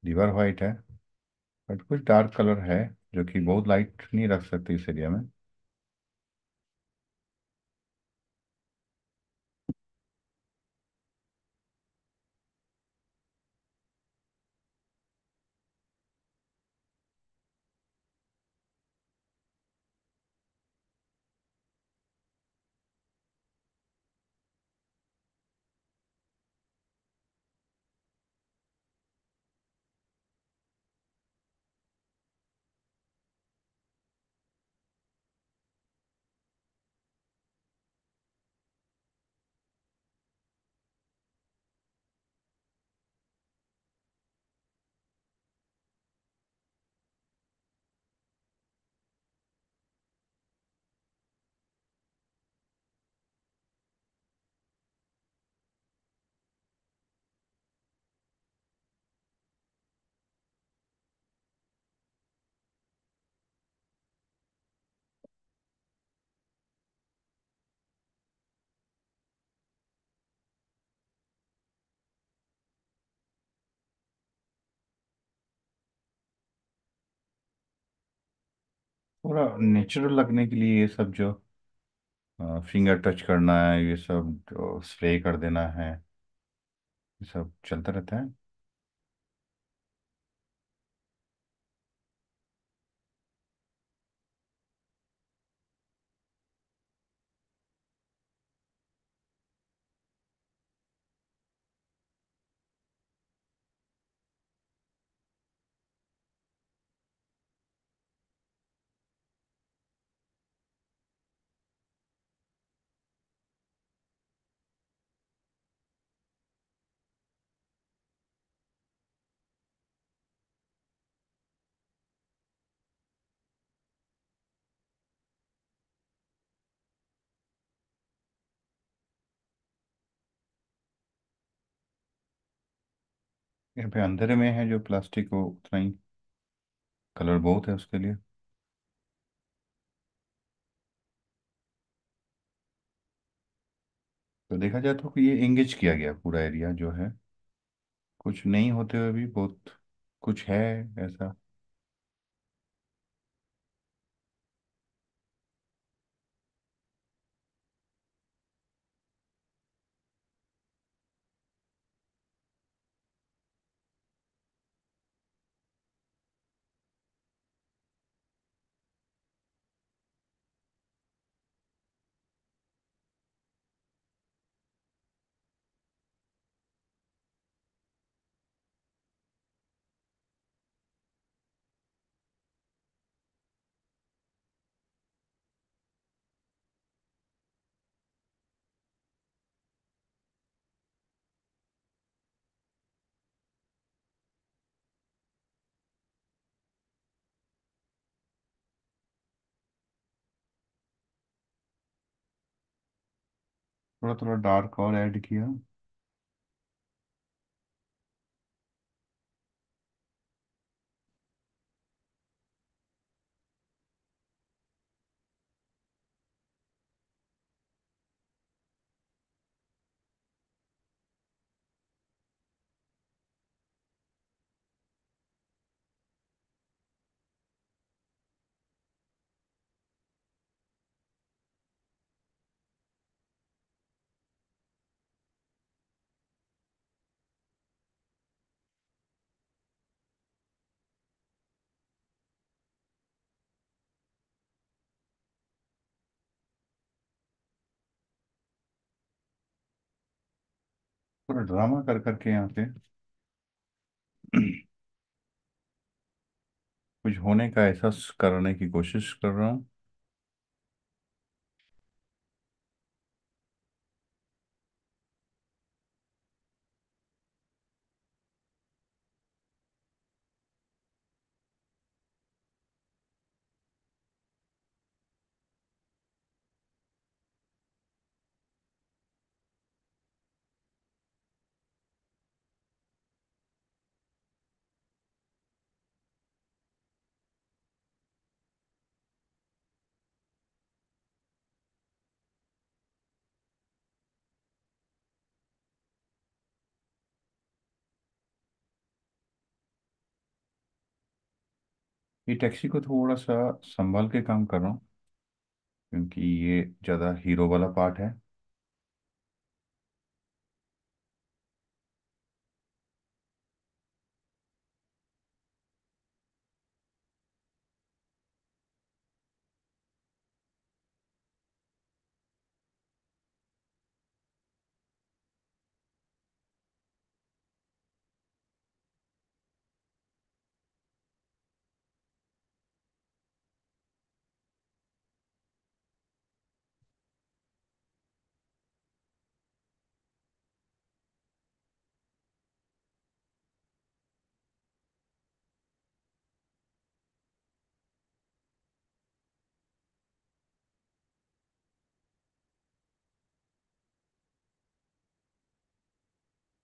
दीवार व्हाइट है बट कुछ डार्क कलर है जो कि बहुत लाइट नहीं रख सकते इस एरिया में थोड़ा नेचुरल लगने के लिए ये सब जो फिंगर टच करना है ये सब स्प्रे कर देना है ये सब चलता रहता है यहाँ पे अंदर में है जो प्लास्टिक वो उतना ही कलर बहुत है उसके लिए तो देखा जाए तो ये एंगेज किया गया पूरा एरिया जो है कुछ नहीं होते हुए भी बहुत कुछ है ऐसा थोड़ा थोड़ा डार्क और ऐड किया थोड़ा ड्रामा कर करके यहाँ पे कुछ होने का एहसास कराने की कोशिश कर रहा हूँ ये टैक्सी को थोड़ा सा संभाल के काम कर रहा हूँ क्योंकि ये ज़्यादा हीरो वाला पार्ट है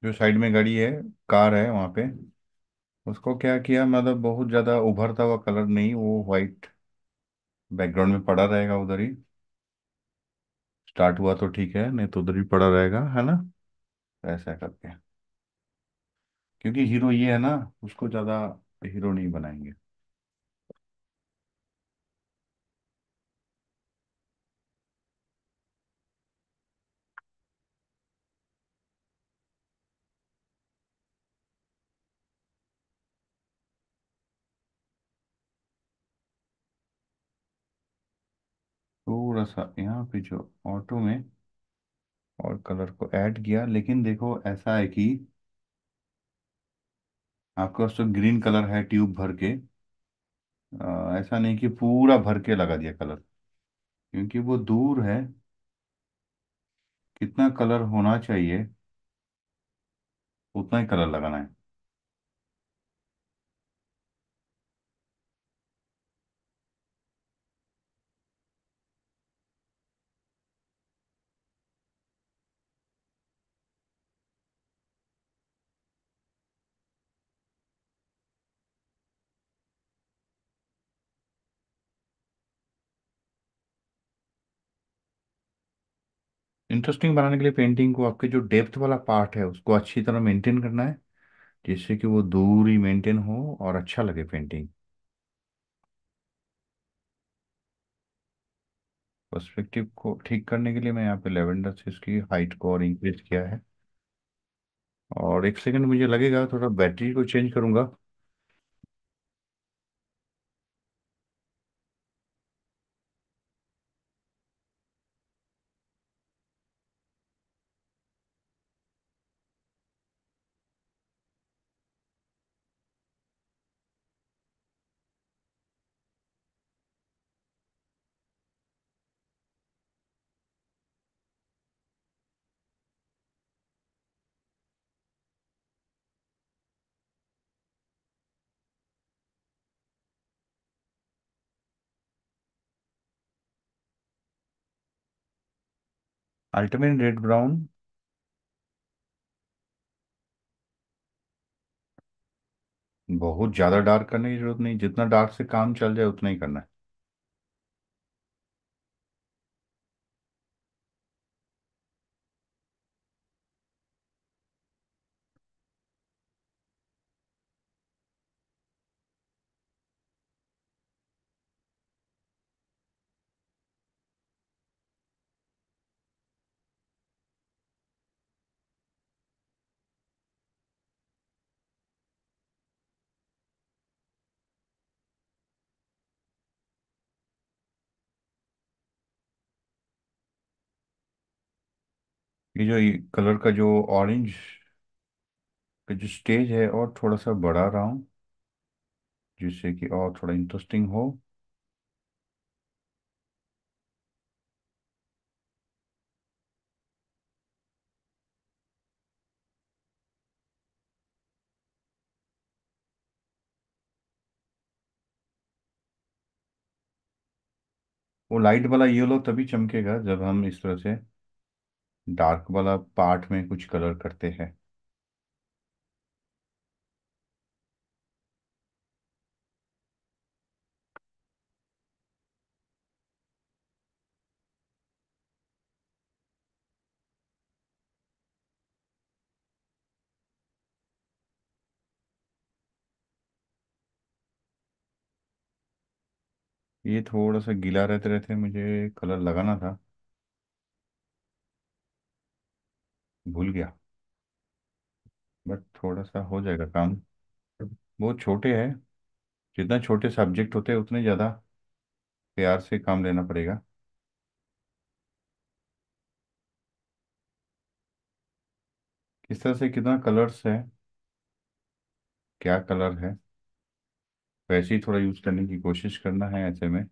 जो साइड में गाड़ी है कार है वहां पे उसको क्या किया मतलब बहुत ज़्यादा उभरता हुआ कलर नहीं वो वाइट बैकग्राउंड में पड़ा रहेगा उधर ही स्टार्ट हुआ तो ठीक है नहीं तो उधर ही पड़ा रहेगा है ना ऐसा करके क्योंकि हीरो ये है ना उसको ज़्यादा हीरो नहीं बनाएंगे थोड़ा सा यहाँ पे जो ऑटो में और कलर को ऐड किया लेकिन देखो ऐसा है कि आपके पास तो ग्रीन कलर है ट्यूब भर के आ, ऐसा नहीं कि पूरा भर के लगा दिया कलर क्योंकि वो दूर है कितना कलर होना चाहिए उतना ही कलर लगाना है इंटरेस्टिंग बनाने के लिए पेंटिंग को आपके जो डेप्थ वाला पार्ट है उसको अच्छी तरह मेंटेन करना है जिससे कि वो दूरी मेंटेन हो और अच्छा लगे पेंटिंग पर्सपेक्टिव को ठीक करने के लिए मैं यहाँ पे लेवेंडर से इसकी हाइट को और इंक्रीज किया है और एक सेकंड मुझे लगेगा थोड़ा बैटरी को चेंज करूंगा अल्टरमेट रेड ब्राउन बहुत ज्यादा डार्क करने की जरूरत नहीं जितना डार्क से काम चल जाए उतना ही करना है ये जो कलर का जो ऑरेंज का जो स्टेज है और थोड़ा सा बढ़ा रहा हूँ जिससे कि और थोड़ा इंटरेस्टिंग हो वो लाइट वाला येलो तभी चमकेगा जब हम इस तरह से डार्क वाला पार्ट में कुछ कलर करते हैं ये थोड़ा सा गीला रहते रहते मुझे कलर लगाना था भूल गया बट थोड़ा सा हो जाएगा काम वो छोटे हैं जितना छोटे सब्जेक्ट होते हैं उतने ज़्यादा प्यार से काम लेना पड़ेगा किस तरह से कितना कलर्स है क्या कलर है वैसे ही थोड़ा यूज़ करने की कोशिश करना है ऐसे में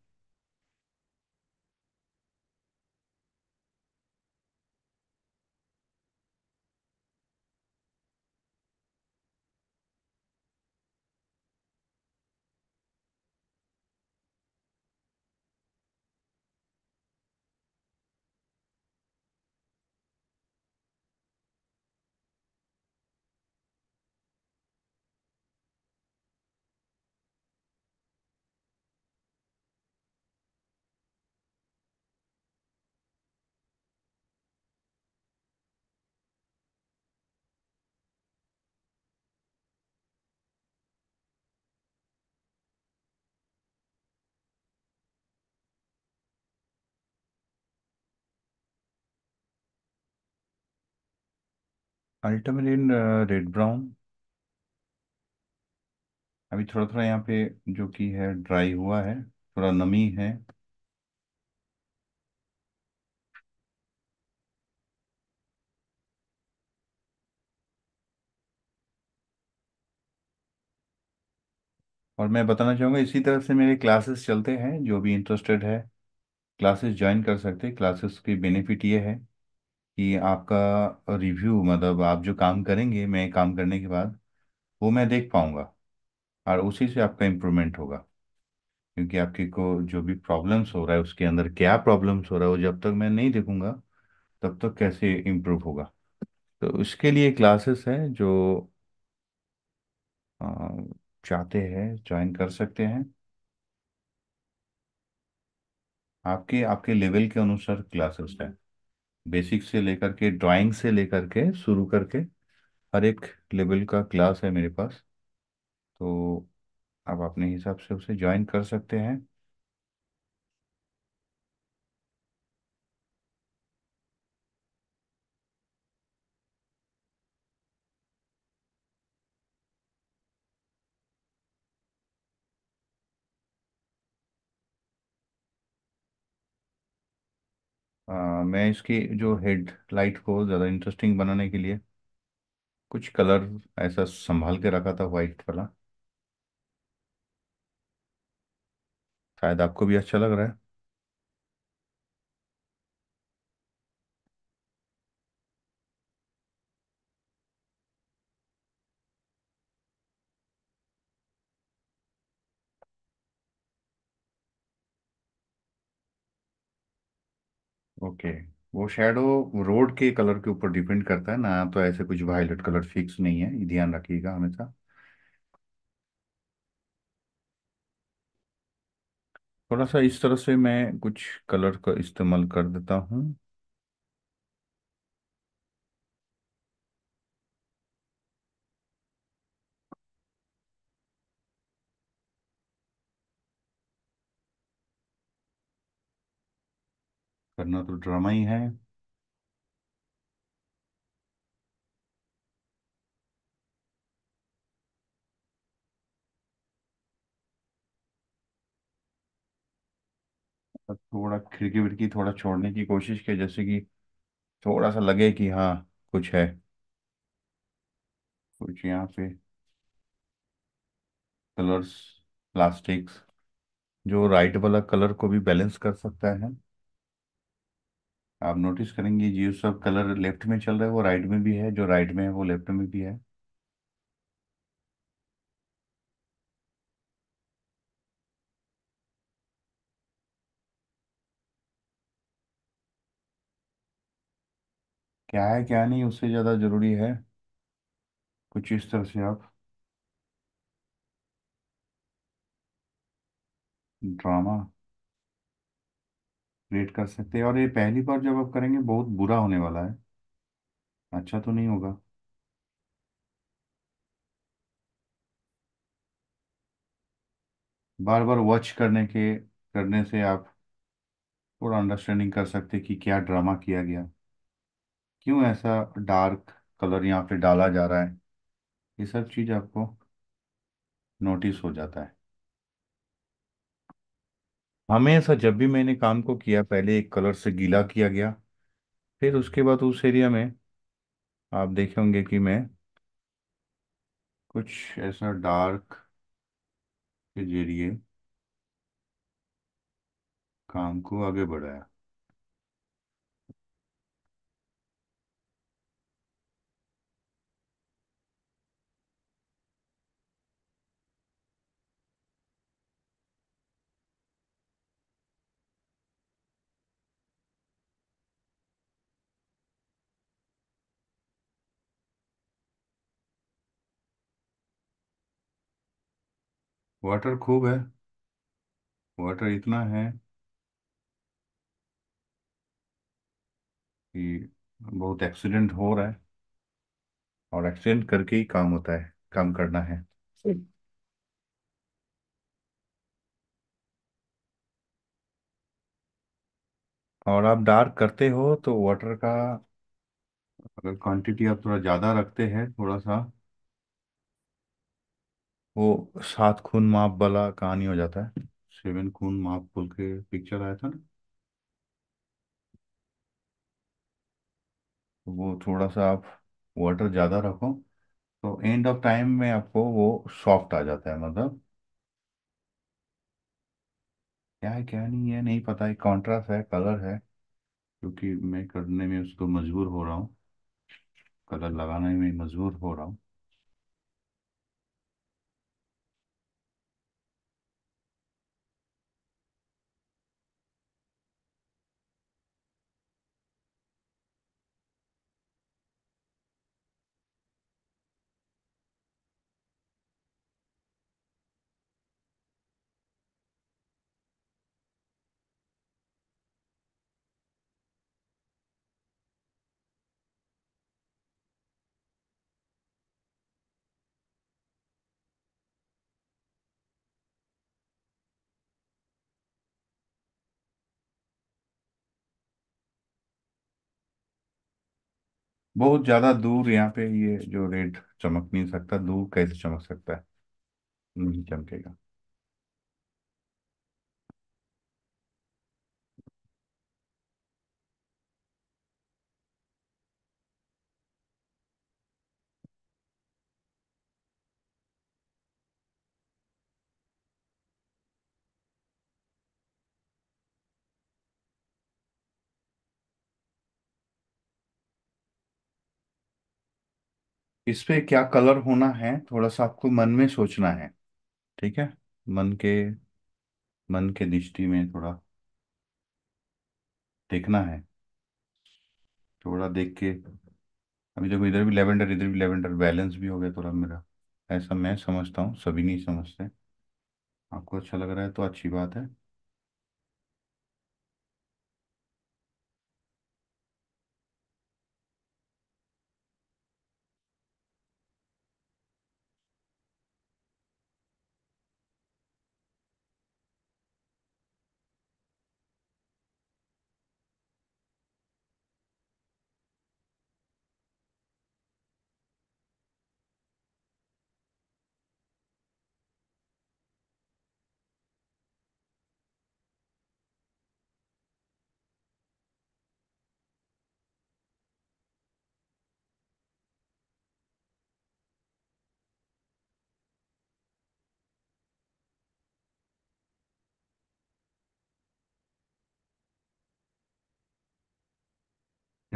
अल्टमेट रेड ब्राउन अभी थोड़ा थोड़ा यहाँ पे जो कि है ड्राई हुआ है थोड़ा नमी है और मैं बताना चाहूँगा इसी तरह से मेरे क्लासेस चलते हैं जो भी इंटरेस्टेड है क्लासेस ज्वाइन कर सकते हैं क्लासेस की बेनिफिट ये है कि आपका रिव्यू मतलब आप जो काम करेंगे मैं काम करने के बाद वो मैं देख पाऊँगा और उसी से आपका इम्प्रूवमेंट होगा क्योंकि आपके को जो भी प्रॉब्लम्स हो रहा है उसके अंदर क्या प्रॉब्लम्स हो रहा है वो जब तक मैं नहीं देखूंगा तब तक कैसे इम्प्रूव होगा तो उसके लिए क्लासेस हैं जो चाहते हैं ज्वाइन कर सकते हैं आपके आपके लेवल के अनुसार क्लासेस हैं बेसिक से लेकर के ड्राइंग से लेकर के शुरू करके हर एक लेवल का क्लास है मेरे पास तो आप अपने हिसाब से उसे ज्वाइन कर सकते हैं मैं इसकी जो हेड लाइट को ज़्यादा इंटरेस्टिंग बनाने के लिए कुछ कलर ऐसा संभाल के रखा था वाइट वाला शायद आपको भी अच्छा लग रहा है ओके वो शेडो रोड के कलर के ऊपर डिपेंड करता है ना तो ऐसे कुछ वायलेट कलर फिक्स नहीं है ध्यान रखिएगा हमेशा थोड़ा सा इस तरह से मैं कुछ कलर का इस्तेमाल कर देता हूँ करना तो ड्रामा ही है थोड़ा खिड़की विड़की थोड़ा छोड़ने की कोशिश की जैसे कि थोड़ा सा लगे कि हाँ कुछ है कुछ यहाँ पे कलर्स प्लास्टिक्स जो राइट वाला कलर को भी बैलेंस कर सकता है आप नोटिस करेंगे ये सब कलर लेफ्ट में चल रहा है वो राइट में भी है जो राइट में है वो लेफ्ट में भी है क्या है क्या नहीं उससे ज़्यादा ज़रूरी है कुछ इस तरह से आप ड्रामा क्रिएट कर सकते हैं और ये पहली बार जब आप करेंगे बहुत बुरा होने वाला है अच्छा तो नहीं होगा बार बार वॉच करने के करने से आप थोड़ा अंडरस्टैंडिंग कर सकते कि क्या ड्रामा किया गया क्यों ऐसा डार्क कलर यहाँ पे डाला जा रहा है ये सब चीज़ आपको नोटिस हो जाता है हमेशा जब भी मैंने काम को किया पहले एक कलर से गीला किया गया फिर उसके बाद उस एरिया में आप देखे होंगे कि मैं कुछ ऐसा डार्क के जरिए काम को आगे बढ़ाया वाटर खूब है वाटर इतना है कि बहुत एक्सीडेंट हो रहा है और एक्सीडेंट करके ही काम होता है काम करना है और आप डार्क करते हो तो वाटर का अगर क्वांटिटी आप थोड़ा ज़्यादा रखते हैं थोड़ा सा वो सात खून माप वाला कहानी हो जाता है सेवन खून माप बोल के पिक्चर आया था ना तो वो थोड़ा सा आप वाटर ज़्यादा रखो तो एंड ऑफ टाइम में आपको वो सॉफ्ट आ जाता है मतलब क्या है क्या नहीं है नहीं पता है कॉन्ट्रास्ट है कलर है क्योंकि मैं करने में उसको मजबूर हो रहा हूँ कलर लगाने में मजबूर हो रहा हूँ बहुत ज़्यादा दूर यहाँ पे ये जो रेड चमक नहीं सकता दूर कैसे चमक सकता है नहीं चमकेगा इस पे क्या कलर होना है थोड़ा सा आपको मन में सोचना है ठीक है मन के मन के दृष्टि में थोड़ा देखना है थोड़ा देख के अभी देखो इधर भी लेवेंडर इधर भी लेवेंडर बैलेंस भी हो गया थोड़ा मेरा ऐसा मैं समझता हूँ सभी नहीं समझते आपको अच्छा लग रहा है तो अच्छी बात है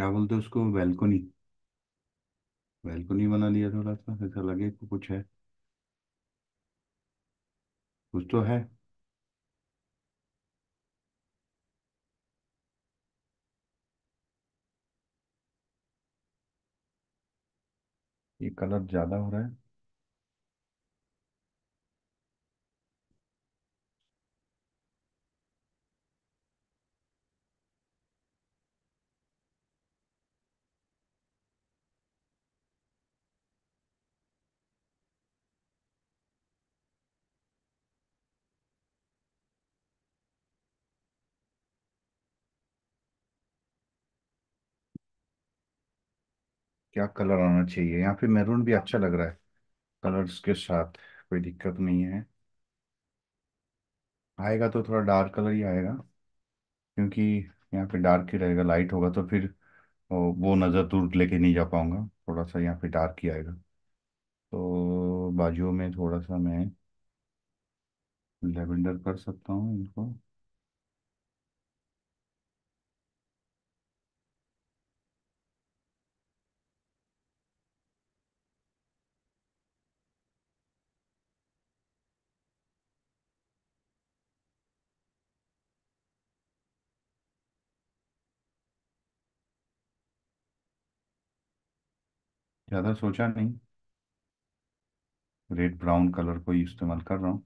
क्या बोलते उसको वेलकोनी वेलकोनी बना लिया थोड़ा सा ऐसा लगे कि कुछ है कुछ तो है ये कलर ज़्यादा हो रहा है क्या कलर आना चाहिए यहाँ पे मैरून भी अच्छा लग रहा है कलर्स के साथ कोई दिक्कत नहीं है आएगा तो थोड़ा डार्क कलर ही आएगा क्योंकि यहाँ पे डार्क ही रहेगा लाइट होगा तो फिर वो नज़र दूर लेके नहीं जा पाऊँगा थोड़ा सा यहाँ पे डार्क ही आएगा तो बाजुओं में थोड़ा सा मैं लेवेंडर कर सकता हूँ इनको ज़्यादा सोचा नहीं रेड ब्राउन कलर को इस्तेमाल कर रहा हूँ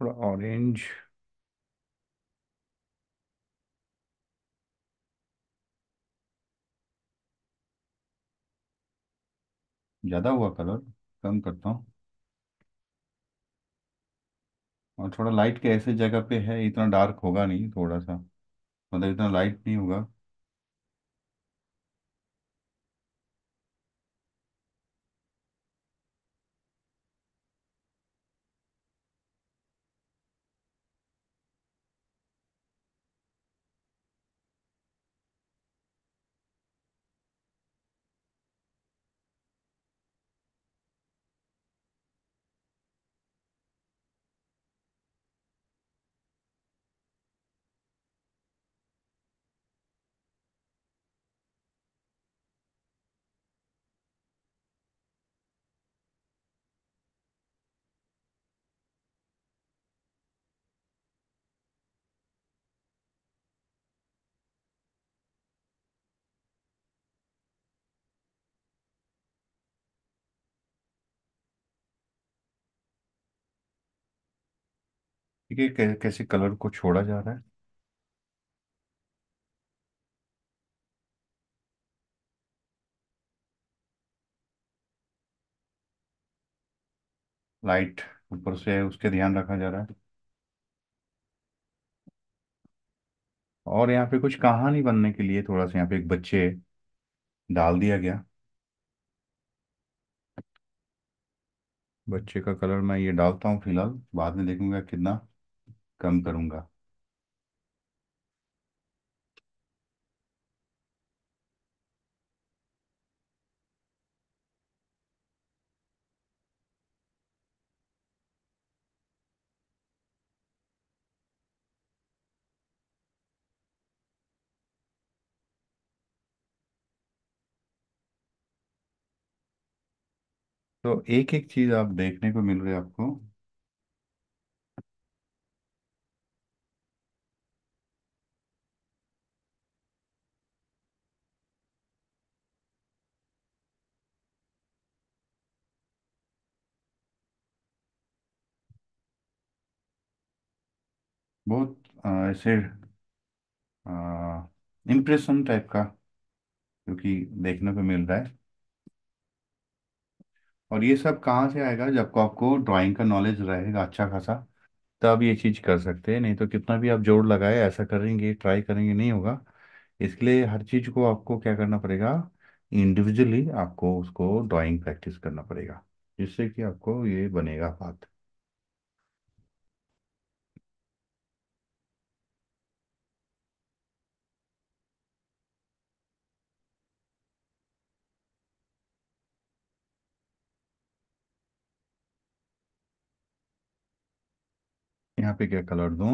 थोड़ा ऑरेंज ज़्यादा हुआ कलर कम करता हूँ और थोड़ा लाइट के ऐसे जगह पे है इतना डार्क होगा नहीं थोड़ा सा मतलब इतना लाइट नहीं होगा देखिए कैसे कलर को छोड़ा जा रहा है लाइट ऊपर से उसके ध्यान रखा जा रहा है और यहाँ पे कुछ कहानी बनने के लिए थोड़ा सा यहाँ पे एक बच्चे डाल दिया गया बच्चे का कलर मैं ये डालता हूँ फिलहाल बाद में देखूंगा कितना कम करूंगा तो एक एक चीज आप देखने को मिल रही है आपको बहुत ऐसे इम्प्रेशन टाइप का क्योंकि देखने को मिल रहा है और ये सब कहाँ से आएगा जब को आपको ड्राइंग का नॉलेज रहेगा अच्छा खासा तब ये चीज़ कर सकते हैं नहीं तो कितना भी आप जोड़ लगाए ऐसा करेंगे ट्राई करेंगे नहीं होगा इसके लिए हर चीज़ को आपको क्या करना पड़ेगा इंडिविजुअली आपको उसको ड्राइंग प्रैक्टिस करना पड़ेगा जिससे कि आपको ये बनेगा बात यहाँ पे क्या कलर दूँ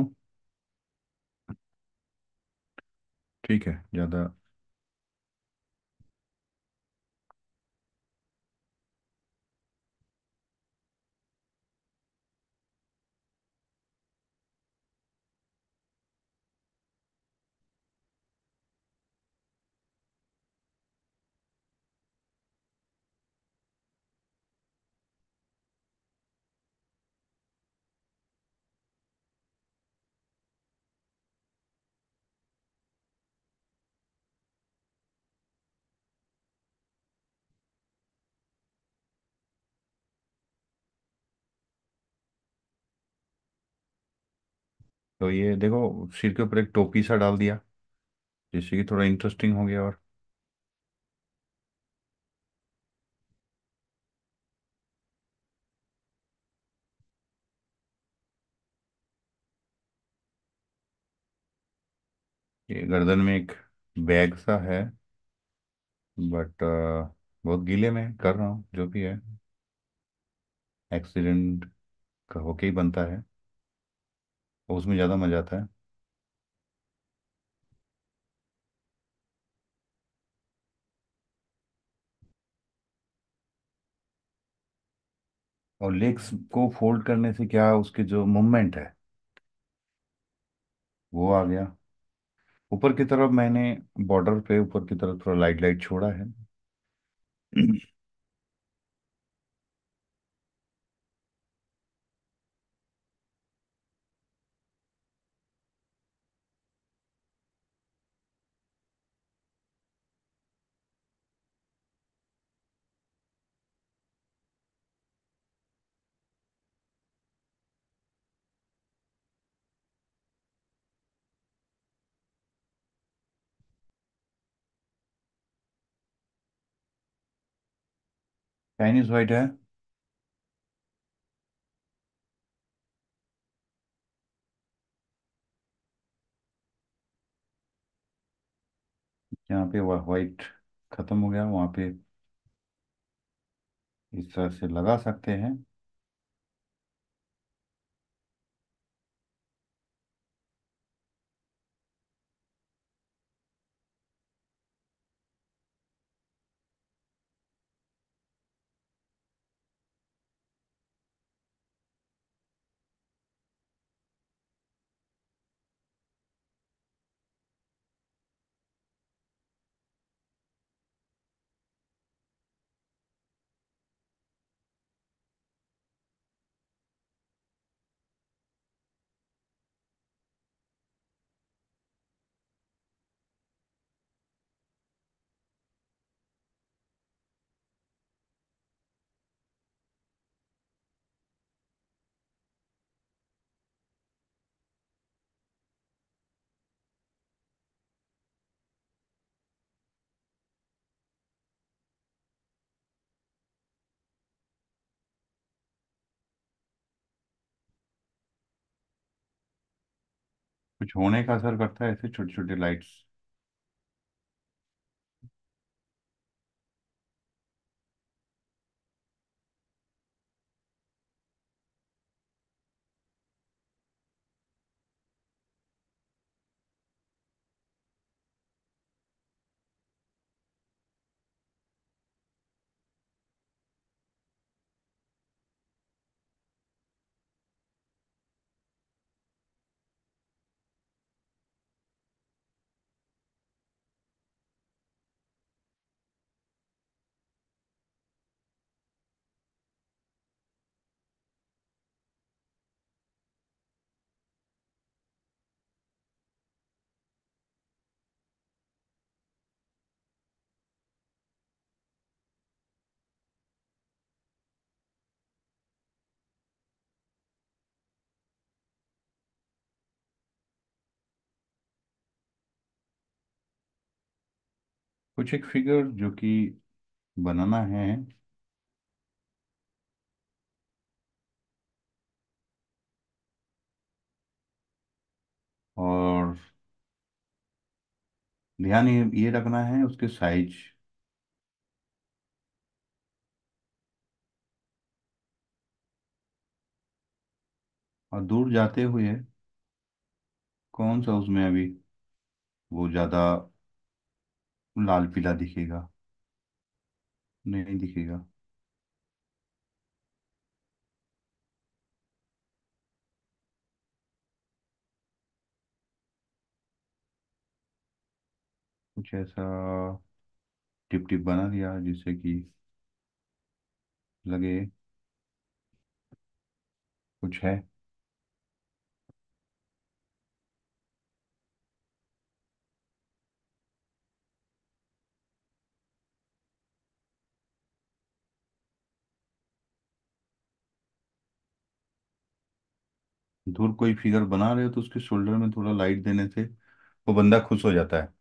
ठीक है ज़्यादा तो ये देखो सिर के ऊपर एक टोपी सा डाल दिया जिससे कि थोड़ा इंटरेस्टिंग हो गया और ये गर्दन में एक बैग सा है बट बहुत गीले में कर रहा हूँ जो भी है एक्सीडेंट का होके ही बनता है उसमें ज़्यादा मज़ा आता है और लेग्स को फोल्ड करने से क्या उसके जो मूवमेंट है वो आ गया ऊपर की तरफ मैंने बॉर्डर पे ऊपर की तरफ थोड़ा लाइट लाइट छोड़ा है चाइनीज वाइट है यहाँ पे वाइट खत्म हो गया वहां पे इस तरह से लगा सकते हैं कुछ होने का असर करता है ऐसे छोटी छोटी लाइट्स कुछ एक फिगर जो कि बनाना है और ध्यान ये रखना है उसके साइज और दूर जाते हुए कौन सा उसमें अभी वो ज़्यादा लाल पीला दिखेगा नहीं दिखेगा कुछ ऐसा टिप टिप बना दिया जिससे कि लगे कुछ है धूल कोई फिगर बना रहे हो तो उसके शोल्डर में थोड़ा लाइट देने से वो बंदा खुश हो जाता है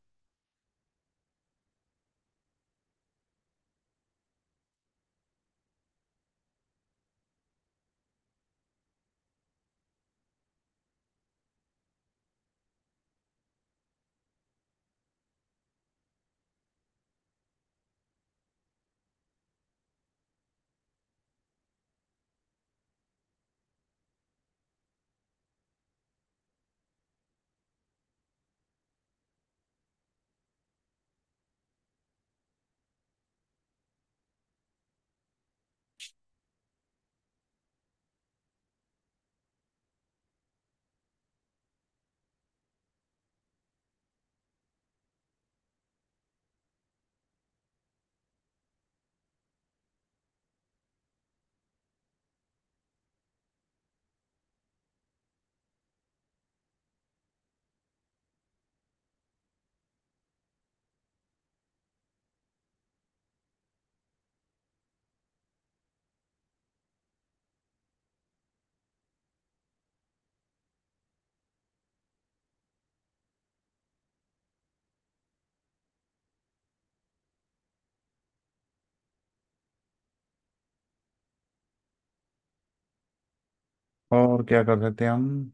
और क्या कर सकते हैं हम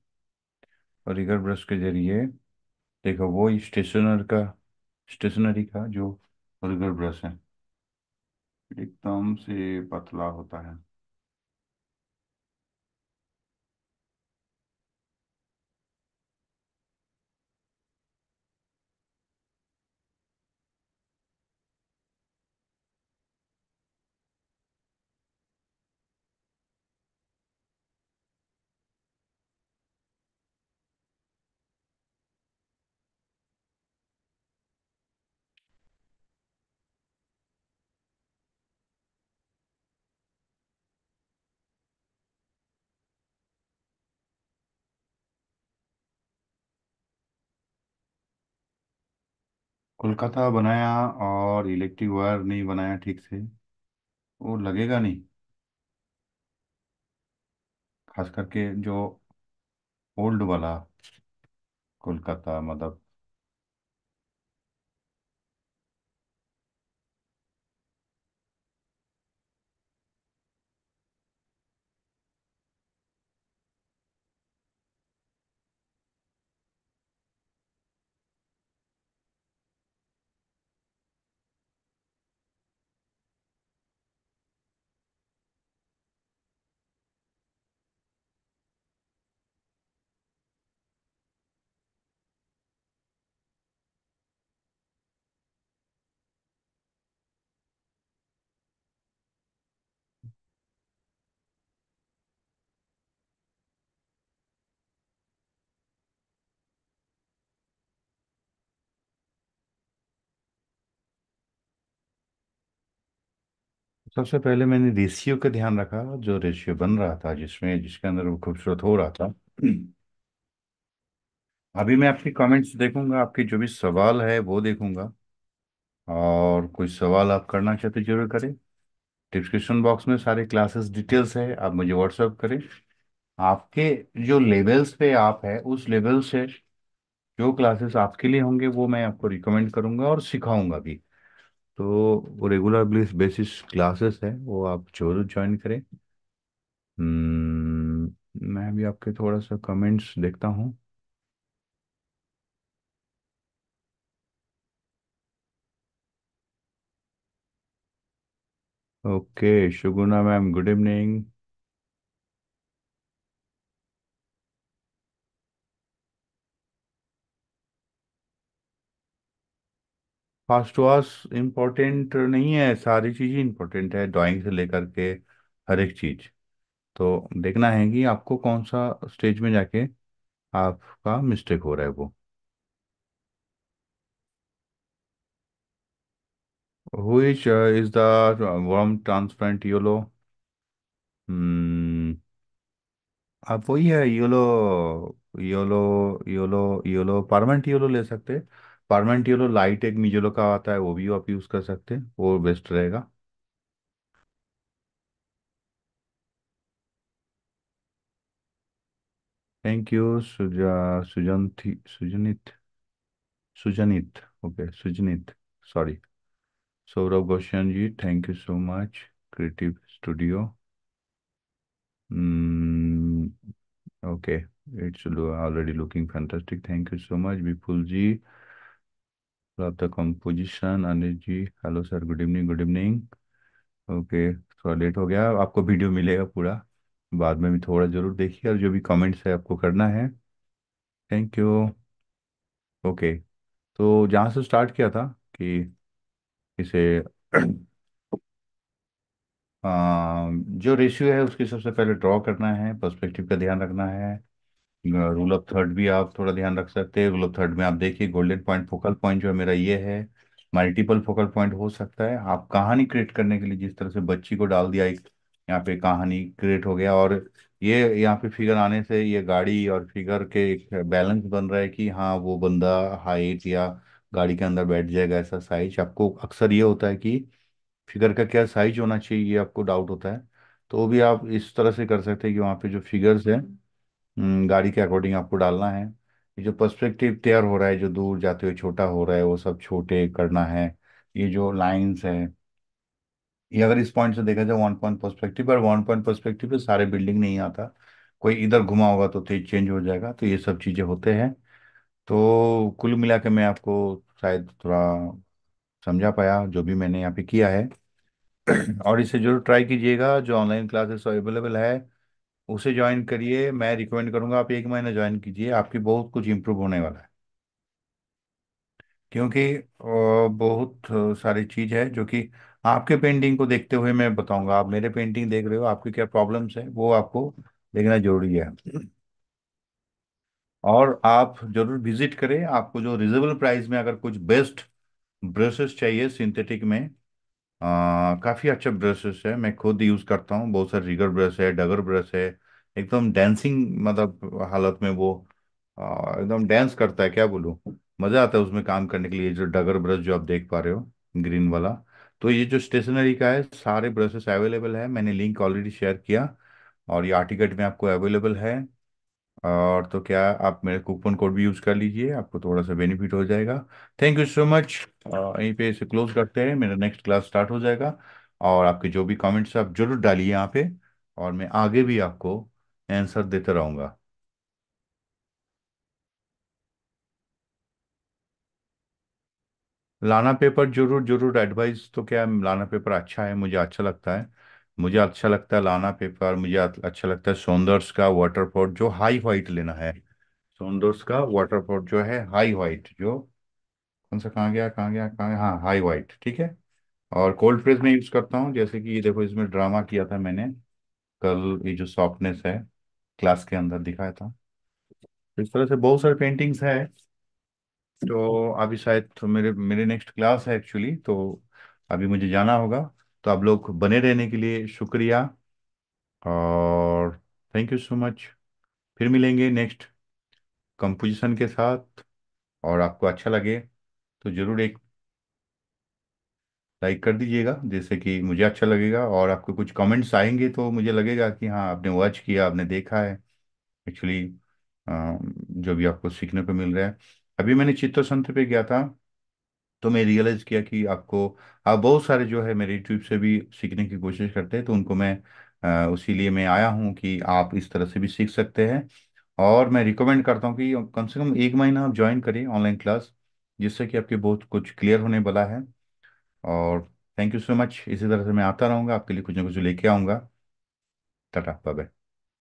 रिगर ब्रश के जरिए देखो वो स्टेशनर का स्टेशनरी का जो रिगर ब्रश है एकदम से पतला होता है कोलकाता बनाया और इलेक्ट्रिक वायर नहीं बनाया ठीक से वो लगेगा नहीं खास करके जो ओल्ड वाला कोलकाता मतलब सबसे पहले मैंने रेशियो का ध्यान रखा जो रेशियो बन रहा था जिसमें जिसके अंदर वो खूबसूरत हो रहा था अभी मैं आपके कमेंट्स देखूंगा आपके जो भी सवाल है वो देखूंगा और कोई सवाल आप करना चाहते जरूर करें डिस्क्रिप्शन बॉक्स में सारे क्लासेस डिटेल्स है आप मुझे व्हाट्सएप करें आपके जो लेवल्स पे आप है उस लेवल से जो क्लासेस आपके लिए होंगे वो मैं आपको रिकमेंड करूंगा और सिखाऊंगा भी तो वो रेगुलर बेसिस क्लासेस है वो आप जरूर ज्वाइन करें hmm, मैं भी आपके थोड़ा सा कमेंट्स देखता हूँ okay Suguna ma'am good evening fast wash important नहीं है सारी चीज़ें इम्पोर्टेंट है ड्राइंग से लेकर के हर एक चीज़ तो देखना है कि आपको कौन सा स्टेज में जाके आपका मिस्टेक हो रहा है वो which is the warm transplant yellow आप वही है yellow yellow yellow yellow permanent yellow ले सकते हैं परमानेंट येलो लाइट एक मिजोलो का आता है वो भी आप यूज़ कर सकते हैं वो बेस्ट रहेगा thank you Suja Sujanti Sujanit Sujanit okay Sujanit sorry Saurabh Goshan ji thank you so much creative studio okay it's already looking fantastic thank you so much Vipul ji of the composition Anil ji hello sir good evening good evening okay थोड़ा late हो गया आपको video मिलेगा पूरा बाद में भी थोड़ा जरूर देखिए और जो भी comments है आपको करना है थैंक यू ओके तो जहाँ से स्टार्ट किया था कि इसे जो रेशियो है उसके सबसे पहले ड्रॉ करना है पर्सपेक्टिव का ध्यान रखना है रूल ऑफ थर्ड भी आप थोड़ा ध्यान रख सकते हैं रूल ऑफ थर्ड में आप देखिए गोल्डन पॉइंट फोकल पॉइंट जो है मेरा ये है मल्टीपल फोकल पॉइंट हो सकता है आप कहानी क्रिएट करने के लिए जिस तरह से बच्ची को डाल दिया एक यहाँ पे कहानी क्रिएट हो गया और ये यहाँ पे फिगर आने से ये गाड़ी और फिगर के एक बैलेंस बन रहा है कि हाँ वो बंदा हाइट या गाड़ी के अंदर बैठ जाएगा ऐसा साइज आपको अक्सर ये होता है कि फिगर का क्या साइज होना चाहिए ये आपको डाउट होता है तो भी आप इस तरह से कर सकते हैं कि वहाँ पे जो फिगर्स हैं हम्म, गाड़ी के अकॉर्डिंग आपको डालना है ये जो पर्सपेक्टिव तैयार हो रहा है जो दूर जाते हुए छोटा हो रहा है वो सब छोटे करना है ये जो लाइंस है ये अगर इस पॉइंट से देखा जाए वन पॉइंट पर्सपेक्टिव पर वन पॉइंट पर्सपेक्टिव पे सारे बिल्डिंग नहीं आता कोई इधर घुमा होगा तो तेज चेंज हो जाएगा तो ये सब चीज़ें होते हैं तो कुल मिला के मैं आपको शायद थोड़ा समझा पाया जो भी मैंने यहाँ पे किया है और इसे जरूर ट्राई कीजिएगा जो ऑनलाइन क्लासेस अवेलेबल है उसे ज्वाइन करिए मैं रिकमेंड करूंगा आप एक महीना ज्वाइन कीजिए आपकी बहुत कुछ इम्प्रूव होने वाला है क्योंकि बहुत सारी चीज़ है जो कि आपके पेंटिंग को देखते हुए मैं बताऊंगा आप मेरे पेंटिंग देख रहे हो आपकी क्या प्रॉब्लम्स है वो आपको देखना जरूरी है और आप जरूर विजिट करें आपको जो रिजनेबल प्राइस में अगर कुछ बेस्ट ब्रशेस चाहिए सिंथेटिक में काफ़ी अच्छा ब्रशेस है मैं खुद यूज़ करता हूँ बहुत सारे रिगर ब्रश है डगर ब्रश है एकदम डांसिंग मतलब हालत में वो एकदम डांस करता है क्या बोलूँ मज़ा आता है उसमें काम करने के लिए जो डगर ब्रश जो आप देख पा रहे हो ग्रीन वाला तो ये जो स्टेशनरी का है सारे ब्रशेस अवेलेबल है मैंने लिंक ऑलरेडी शेयर किया और ये आर्टिकल में आपको अवेलेबल है और तो क्या आप मेरे कूपन कोड भी यूज़ कर लीजिए आपको थोड़ा सा बेनिफिट हो जाएगा थैंक यू सो मच यहीं पे इसे क्लोज करते हैं मेरा नेक्स्ट क्लास स्टार्ट हो जाएगा और आपके जो भी कमेंट्स आप जरूर डालिए यहाँ पे और मैं आगे भी आपको आंसर देते रहूँगा लाना पेपर जरूर जरूर एडवाइस तो क्या लाना पेपर अच्छा है मुझे अच्छा लगता है मुझे अच्छा लगता है लाना पेपर मुझे अच्छा लगता है सौंदर्स का वाटर पॉट जो हाई व्हाइट लेना है सौंदर्स का वाटर पॉट जो है हाई व्हाइट जो कौन सा कहाँ गया कहाँ गया कहाँ गया हाँ हाई व्हाइट ठीक है और कोल्ड प्रेस में यूज़ करता हूँ जैसे कि ये देखो इसमें ड्रामा किया था मैंने कल ये जो सॉफ्टनेस है क्लास के अंदर दिखाया था इस तरह से बहुत सारे पेंटिंग्स है तो अभी शायद तो मेरे मेरे नेक्स्ट क्लास है एक्चुअली तो अभी मुझे जाना होगा तो आप लोग बने रहने के लिए शुक्रिया और थैंक यू सो मच फिर मिलेंगे नेक्स्ट कंपोजिशन के साथ और आपको अच्छा लगे तो ज़रूर एक लाइक कर दीजिएगा जैसे कि मुझे अच्छा लगेगा और आपको कुछ कमेंट्स आएंगे तो मुझे लगेगा कि हाँ आपने वॉच किया आपने देखा है एक्चुअली जो भी आपको सीखने को मिल रहा है अभी मैंने संत पे गया था तो मैं रियलाइज़ किया कि आपको आप बहुत सारे जो है मेरे यूट्यूब से भी सीखने की कोशिश करते हैं तो उनको मैं उसी लिए मैं आया हूँ कि आप इस तरह से भी सीख सकते हैं और मैं रिकमेंड करता हूँ कि कम से कम एक महीना आप ज्वाइन करें ऑनलाइन क्लास जिससे कि आपके बहुत कुछ क्लियर होने वाला है और थैंक यू सो मच इसी तरह से मैं आता रहूँगा आपके लिए कुछ ना कुछ लेके आऊँगा टाटा बाय